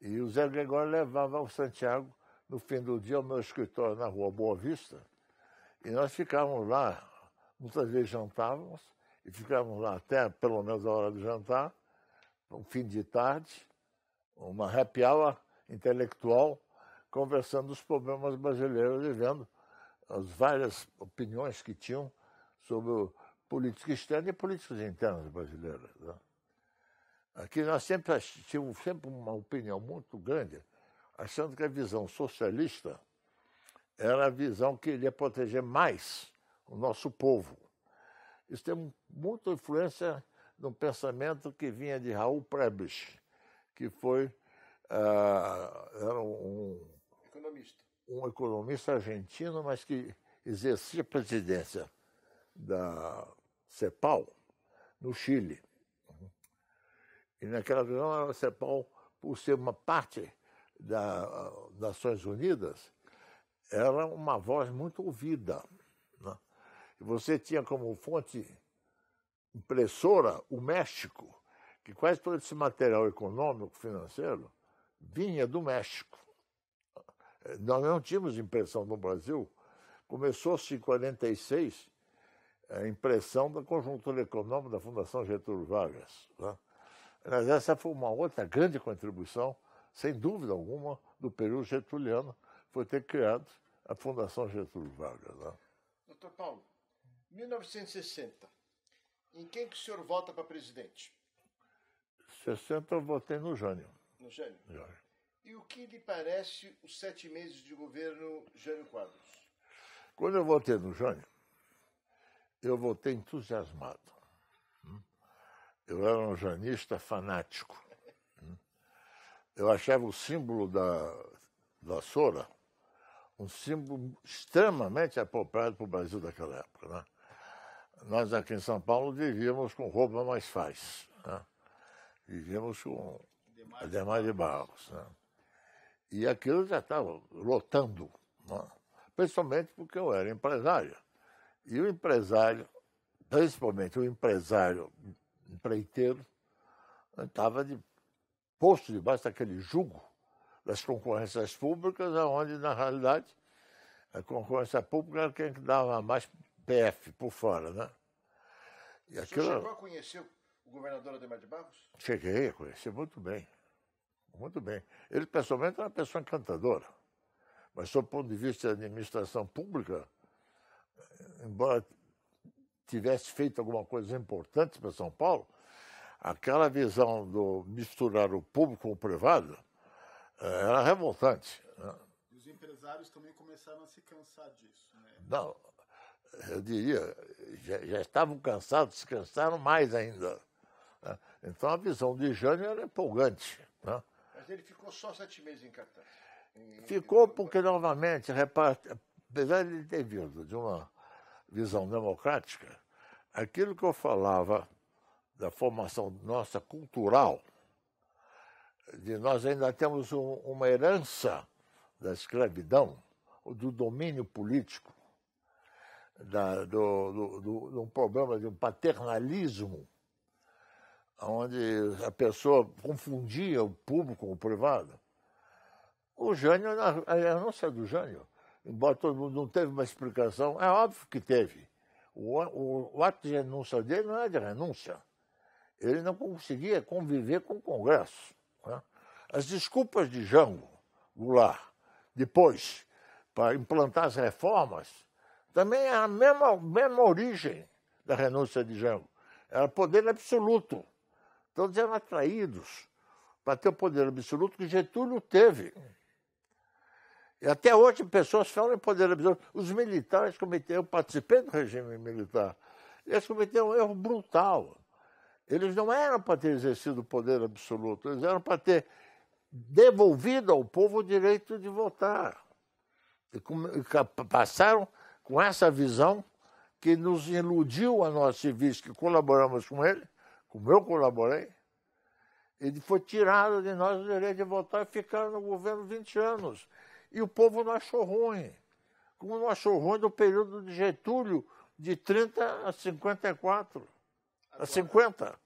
Speaker 2: E o Zé Gregório levava o Santiago no fim do dia ao meu escritório na rua Boa Vista e nós ficávamos lá, muitas vezes jantávamos e ficávamos lá até pelo menos a hora do jantar, um fim de tarde, uma happy hour intelectual conversando os problemas brasileiros e vendo as várias opiniões que tinham sobre política externa e políticas internas brasileiras. Né? Aqui nós sempre tivemos sempre uma opinião muito grande, achando que a visão socialista era a visão que iria proteger mais o nosso povo. Isso tem muita influência no pensamento que vinha de Raul Prebisch, que foi uh, era um economista. Um economista argentino, mas que exercia a presidência da CEPAL no Chile. E naquela reunião a CEPAL, por ser uma parte das Nações Unidas, era uma voz muito ouvida. Né? E você tinha como fonte impressora o México, que quase todo esse material econômico, financeiro, vinha do México. Nós não tínhamos impressão no Brasil. Começou-se em 46 é, a impressão da conjuntura econômica da Fundação Getúlio Vargas. Né? Mas essa foi uma outra grande contribuição, sem dúvida alguma, do período getuliano, foi ter criado a Fundação Getúlio Vargas. Né?
Speaker 1: Doutor Paulo, 1960, em quem que o senhor vota para presidente?
Speaker 2: 60 eu votei no Jânio. No Jânio? Jânio.
Speaker 1: E o que lhe parece os sete meses de governo Jânio Quadros?
Speaker 2: Quando eu votei no Jânio, eu votei entusiasmado. Hum? Eu era um janista fanático. Hum? Eu achava o símbolo da vassoura um símbolo extremamente apropriado para o Brasil daquela época. Né? Nós aqui em São Paulo vivíamos com roupa mais faz. Né? Vivíamos com Ademar de Barros. Né? E aquilo já estava lotando, né? principalmente porque eu era empresário. E o empresário, principalmente o empresário empreiteiro, estava de posto debaixo daquele jugo das concorrências públicas, onde, na realidade, a concorrência pública era quem dava mais PF por fora, né? E aquilo... Você chegou
Speaker 1: a conhecer o governador Ademar de Barros?
Speaker 2: Cheguei, conheci muito bem. Muito bem. Ele, pessoalmente, é uma pessoa encantadora. Mas, do ponto de vista da administração pública, embora tivesse feito alguma coisa importante para São Paulo, aquela visão do misturar o público com o privado eh, era revoltante. Né? E os empresários também começaram a se cansar disso, né? Não, eu diria, já, já estavam cansados, se cansaram mais ainda. Né? Então a visão de Jânio era empolgante. Né?
Speaker 1: mas ele ficou só sete meses em Catar.
Speaker 2: Em... Ficou porque, novamente, repara, apesar de ele ter vindo de uma visão democrática, aquilo que eu falava da formação nossa cultural, de nós ainda temos um, uma herança da escravidão, do domínio político, da, do, do, do, do problema de um paternalismo onde a pessoa confundia o público com o privado. O Jânio, a renúncia do Jânio, embora todo mundo não teve uma explicação, é óbvio que teve. O, o, o ato de renúncia dele não é de renúncia. Ele não conseguia conviver com o Congresso. Né? As desculpas de Jango Goulart, depois, para implantar as reformas, também é a mesma, mesma origem da renúncia de Jango. Era poder absoluto. Todos então, eram atraídos para ter o poder absoluto que Getúlio teve. E até hoje pessoas falam em poder absoluto. Os militares cometeram, eu participei do regime militar, eles cometeram um erro brutal. Eles não eram para ter exercido o poder absoluto, eles eram para ter devolvido ao povo o direito de votar. E passaram com essa visão que nos iludiu a nós civis que colaboramos com ele, como eu colaborei, ele foi tirado de nós o direito de votar e ficaram no governo 20 anos. E o povo não achou ruim. Como não achou ruim do período de Getúlio, de 30 a 54, a 50.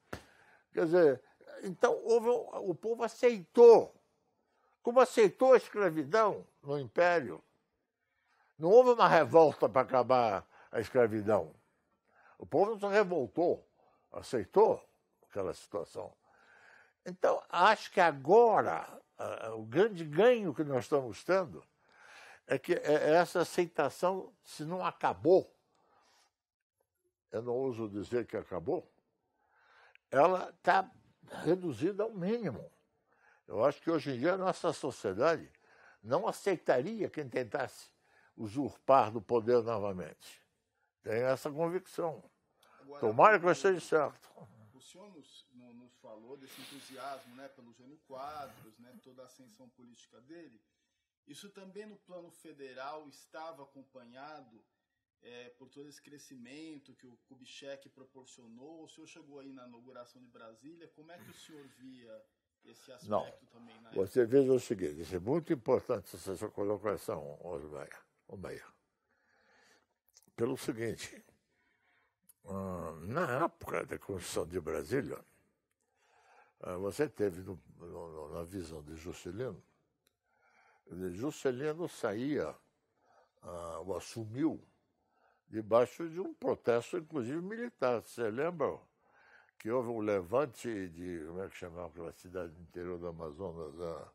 Speaker 2: Quer dizer, então houve, o povo aceitou. Como aceitou a escravidão no Império, não houve uma revolta para acabar a escravidão. O povo não se revoltou, aceitou aquela situação. Então, acho que agora uh, o grande ganho que nós estamos tendo é que é, é essa aceitação, se não acabou, eu não ouso dizer que acabou, ela está reduzida ao mínimo. Eu acho que hoje em dia a nossa sociedade não aceitaria quem tentasse usurpar do poder novamente. Tenho essa convicção. Tomara que eu esteja certo
Speaker 3: o senhor nos, nos falou desse entusiasmo né, pelo Jânio Quadros, né, toda a ascensão política dele. Isso também no plano federal estava acompanhado é, por todo esse crescimento que o Kubitschek proporcionou. O senhor chegou aí na inauguração de Brasília. Como é que o senhor via esse aspecto Não. também? Na época? Você
Speaker 2: veja o seguinte, é muito importante essa sua colocação, Osmeia. Pelo seguinte, na época da Constituição de Brasília, eh, você teve no, no, na visão de Juscelino, Juscelino saía, ah, ou assumiu, debaixo de um protesto, inclusive militar. Você lembra que houve um levante de, como é que chamava aquela cidade interior do Amazonas? Ah,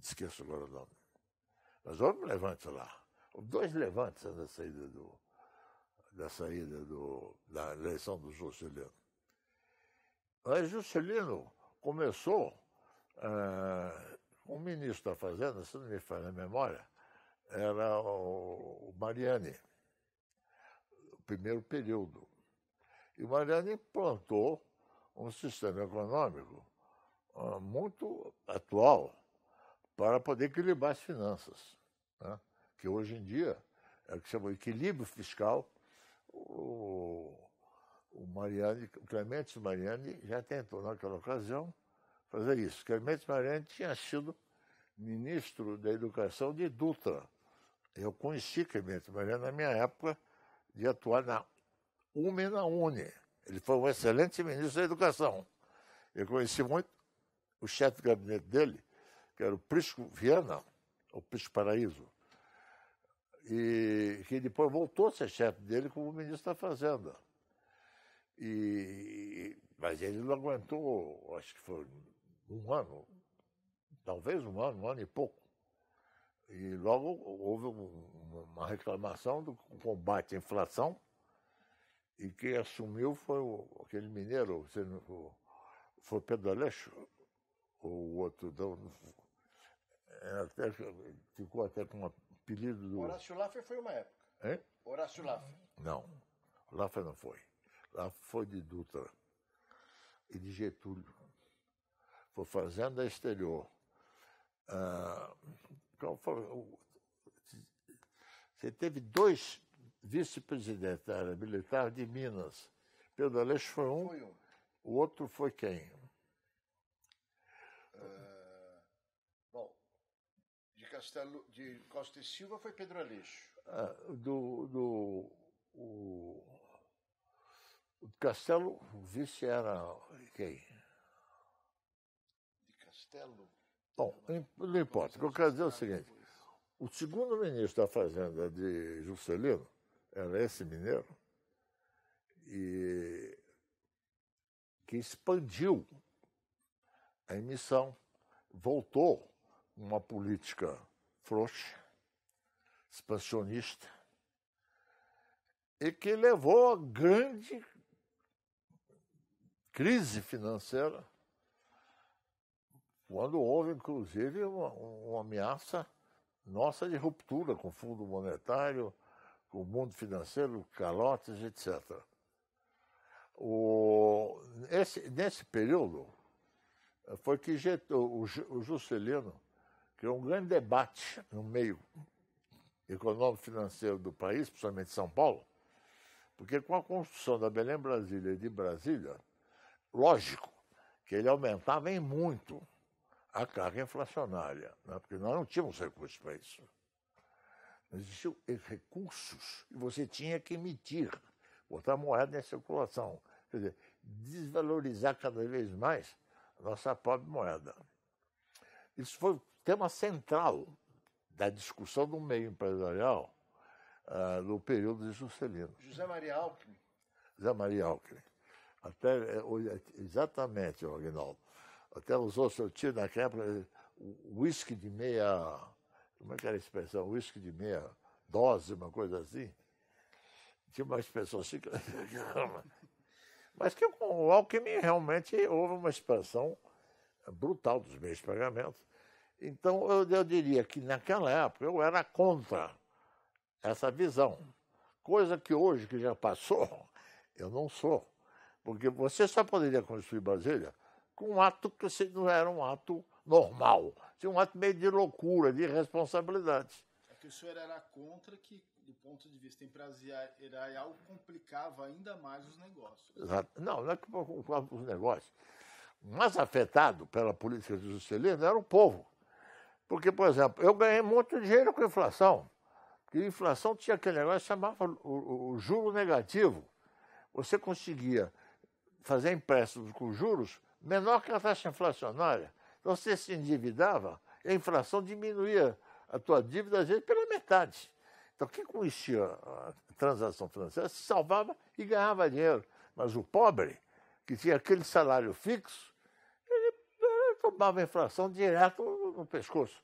Speaker 2: esqueço agora o nome. Mas houve um levante lá. Houve dois levantes na saída do, da saída do, da eleição do Juscelino. Mas Juscelino começou é, o ministro da Fazenda, se não me falha a memória, era o, Mariani, o primeiro período. E o Mariani implantou um sistema econômico uh, muito atual para poder equilibrar as finanças, né? que hoje em dia é o que chama equilíbrio fiscal o, o Mariani, o Clemente Mariani já tentou naquela ocasião fazer isso. Clemente Mariani tinha sido ministro da Educação de Dutra. Eu conheci Clemente Mariani na minha época de atuar na UME na UNE. Ele foi um excelente ministro da Educação. Eu conheci muito o chefe de gabinete dele, que era o Prisco Viana, o Prisco Paraíso, e que depois voltou a ser chefe dele como ministro da Fazenda. E, mas ele não aguentou, acho que foi um ano, talvez um ano, um ano e pouco. E logo houve uma reclamação do combate à inflação, e quem assumiu foi aquele mineiro, foi Pedro Aleixo, o outro, é, ficou até com uma apelido do. Horácio
Speaker 1: Laffer foi uma época. Hein? Horácio Laffer.
Speaker 2: Não, Laffer não foi. Laffer foi de Dutra e de Getúlio. Foi Fazenda Exterior. Ah, você teve dois vice-presidentes da área militar de Minas. Pedro Aleixo foi um, foi um. O outro foi quem?
Speaker 1: Castelo de Costa e Silva foi Pedro Aleixo.
Speaker 2: Ah, do, do o, o Castelo, o vice era quem?
Speaker 1: De Castelo?
Speaker 2: Bom, não importa. O que eu quero dizer é o seguinte: o segundo ministro da Fazenda de Juscelino era esse mineiro e que expandiu a emissão, voltou uma política frouxa, expansionista, e que levou a grande crise financeira, quando houve, inclusive, uma, uma ameaça nossa de ruptura com o Fundo Monetário, com o mundo financeiro, calotes, etc. O, esse, nesse período, foi que Getú, o, o Juscelino criou é um grande debate no meio econômico-financeiro do país, principalmente São Paulo, porque com a construção da Belém Brasília e de Brasília, lógico que ele aumentava em muito a carga inflacionária, né? porque nós não tínhamos recursos para isso. Não existiam recursos e você tinha que emitir, botar moeda em circulação, quer dizer, desvalorizar cada vez mais a nossa própria moeda. Isso foi tema central da discussão do meio empresarial uh, no período de Juscelino.
Speaker 1: José Maria Alckmin.
Speaker 2: José Maria Alckmin. Até, eh, eh, exatamente, Agnaldo. Até usou seu tio naquela época, eh, uísque de meia. Como é que era a expressão? Uísque de meia dose, uma coisa assim. Tinha uma expressão assim. Mas que com o Alckmin realmente houve uma expansão brutal dos meios de pagamento. Então, eu, eu diria que naquela época eu era contra essa visão. Coisa que hoje, que já passou, eu não sou. Porque você só poderia construir Brasília com um ato que não era um ato normal. Tinha um ato meio de loucura, de irresponsabilidade.
Speaker 3: É que o senhor era contra que, do ponto de vista empresarial, complicava ainda mais os negócios.
Speaker 2: Exato. Não, não é que complicava os negócios. O mais afetado pela política de Juscelino era o povo. Porque, por exemplo, eu ganhei muito dinheiro com inflação. Porque a inflação tinha aquele negócio que chamava o, o, o juro negativo. Você conseguia fazer empréstimos com juros menor que a taxa inflacionária. Então, você se endividava e a inflação diminuía a tua dívida, às vezes, pela metade. Então, quem conhecia a transação financeira se salvava e ganhava dinheiro. Mas o pobre, que tinha aquele salário fixo, ele tomava inflação direto no pescoço.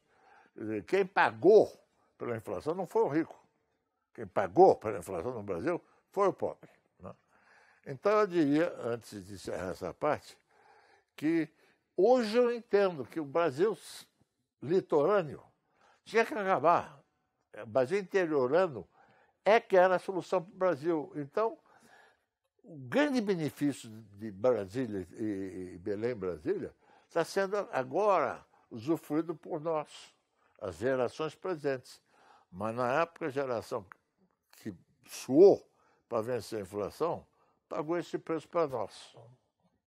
Speaker 2: Eh, quem pagou pela inflação não foi o rico. Quem pagou pela inflação no Brasil foi o pobre. Né? Então, eu diria, antes de encerrar essa parte, que hoje eu entendo que o Brasil litorâneo tinha que acabar. É, o Brasil interiorano é que era a solução para o Brasil. Então, o grande benefício de Brasília e Belém, Brasília, está sendo agora usufruído por nós, as gerações presentes. Mas na época, a geração que suou para vencer a inflação pagou esse preço para nós.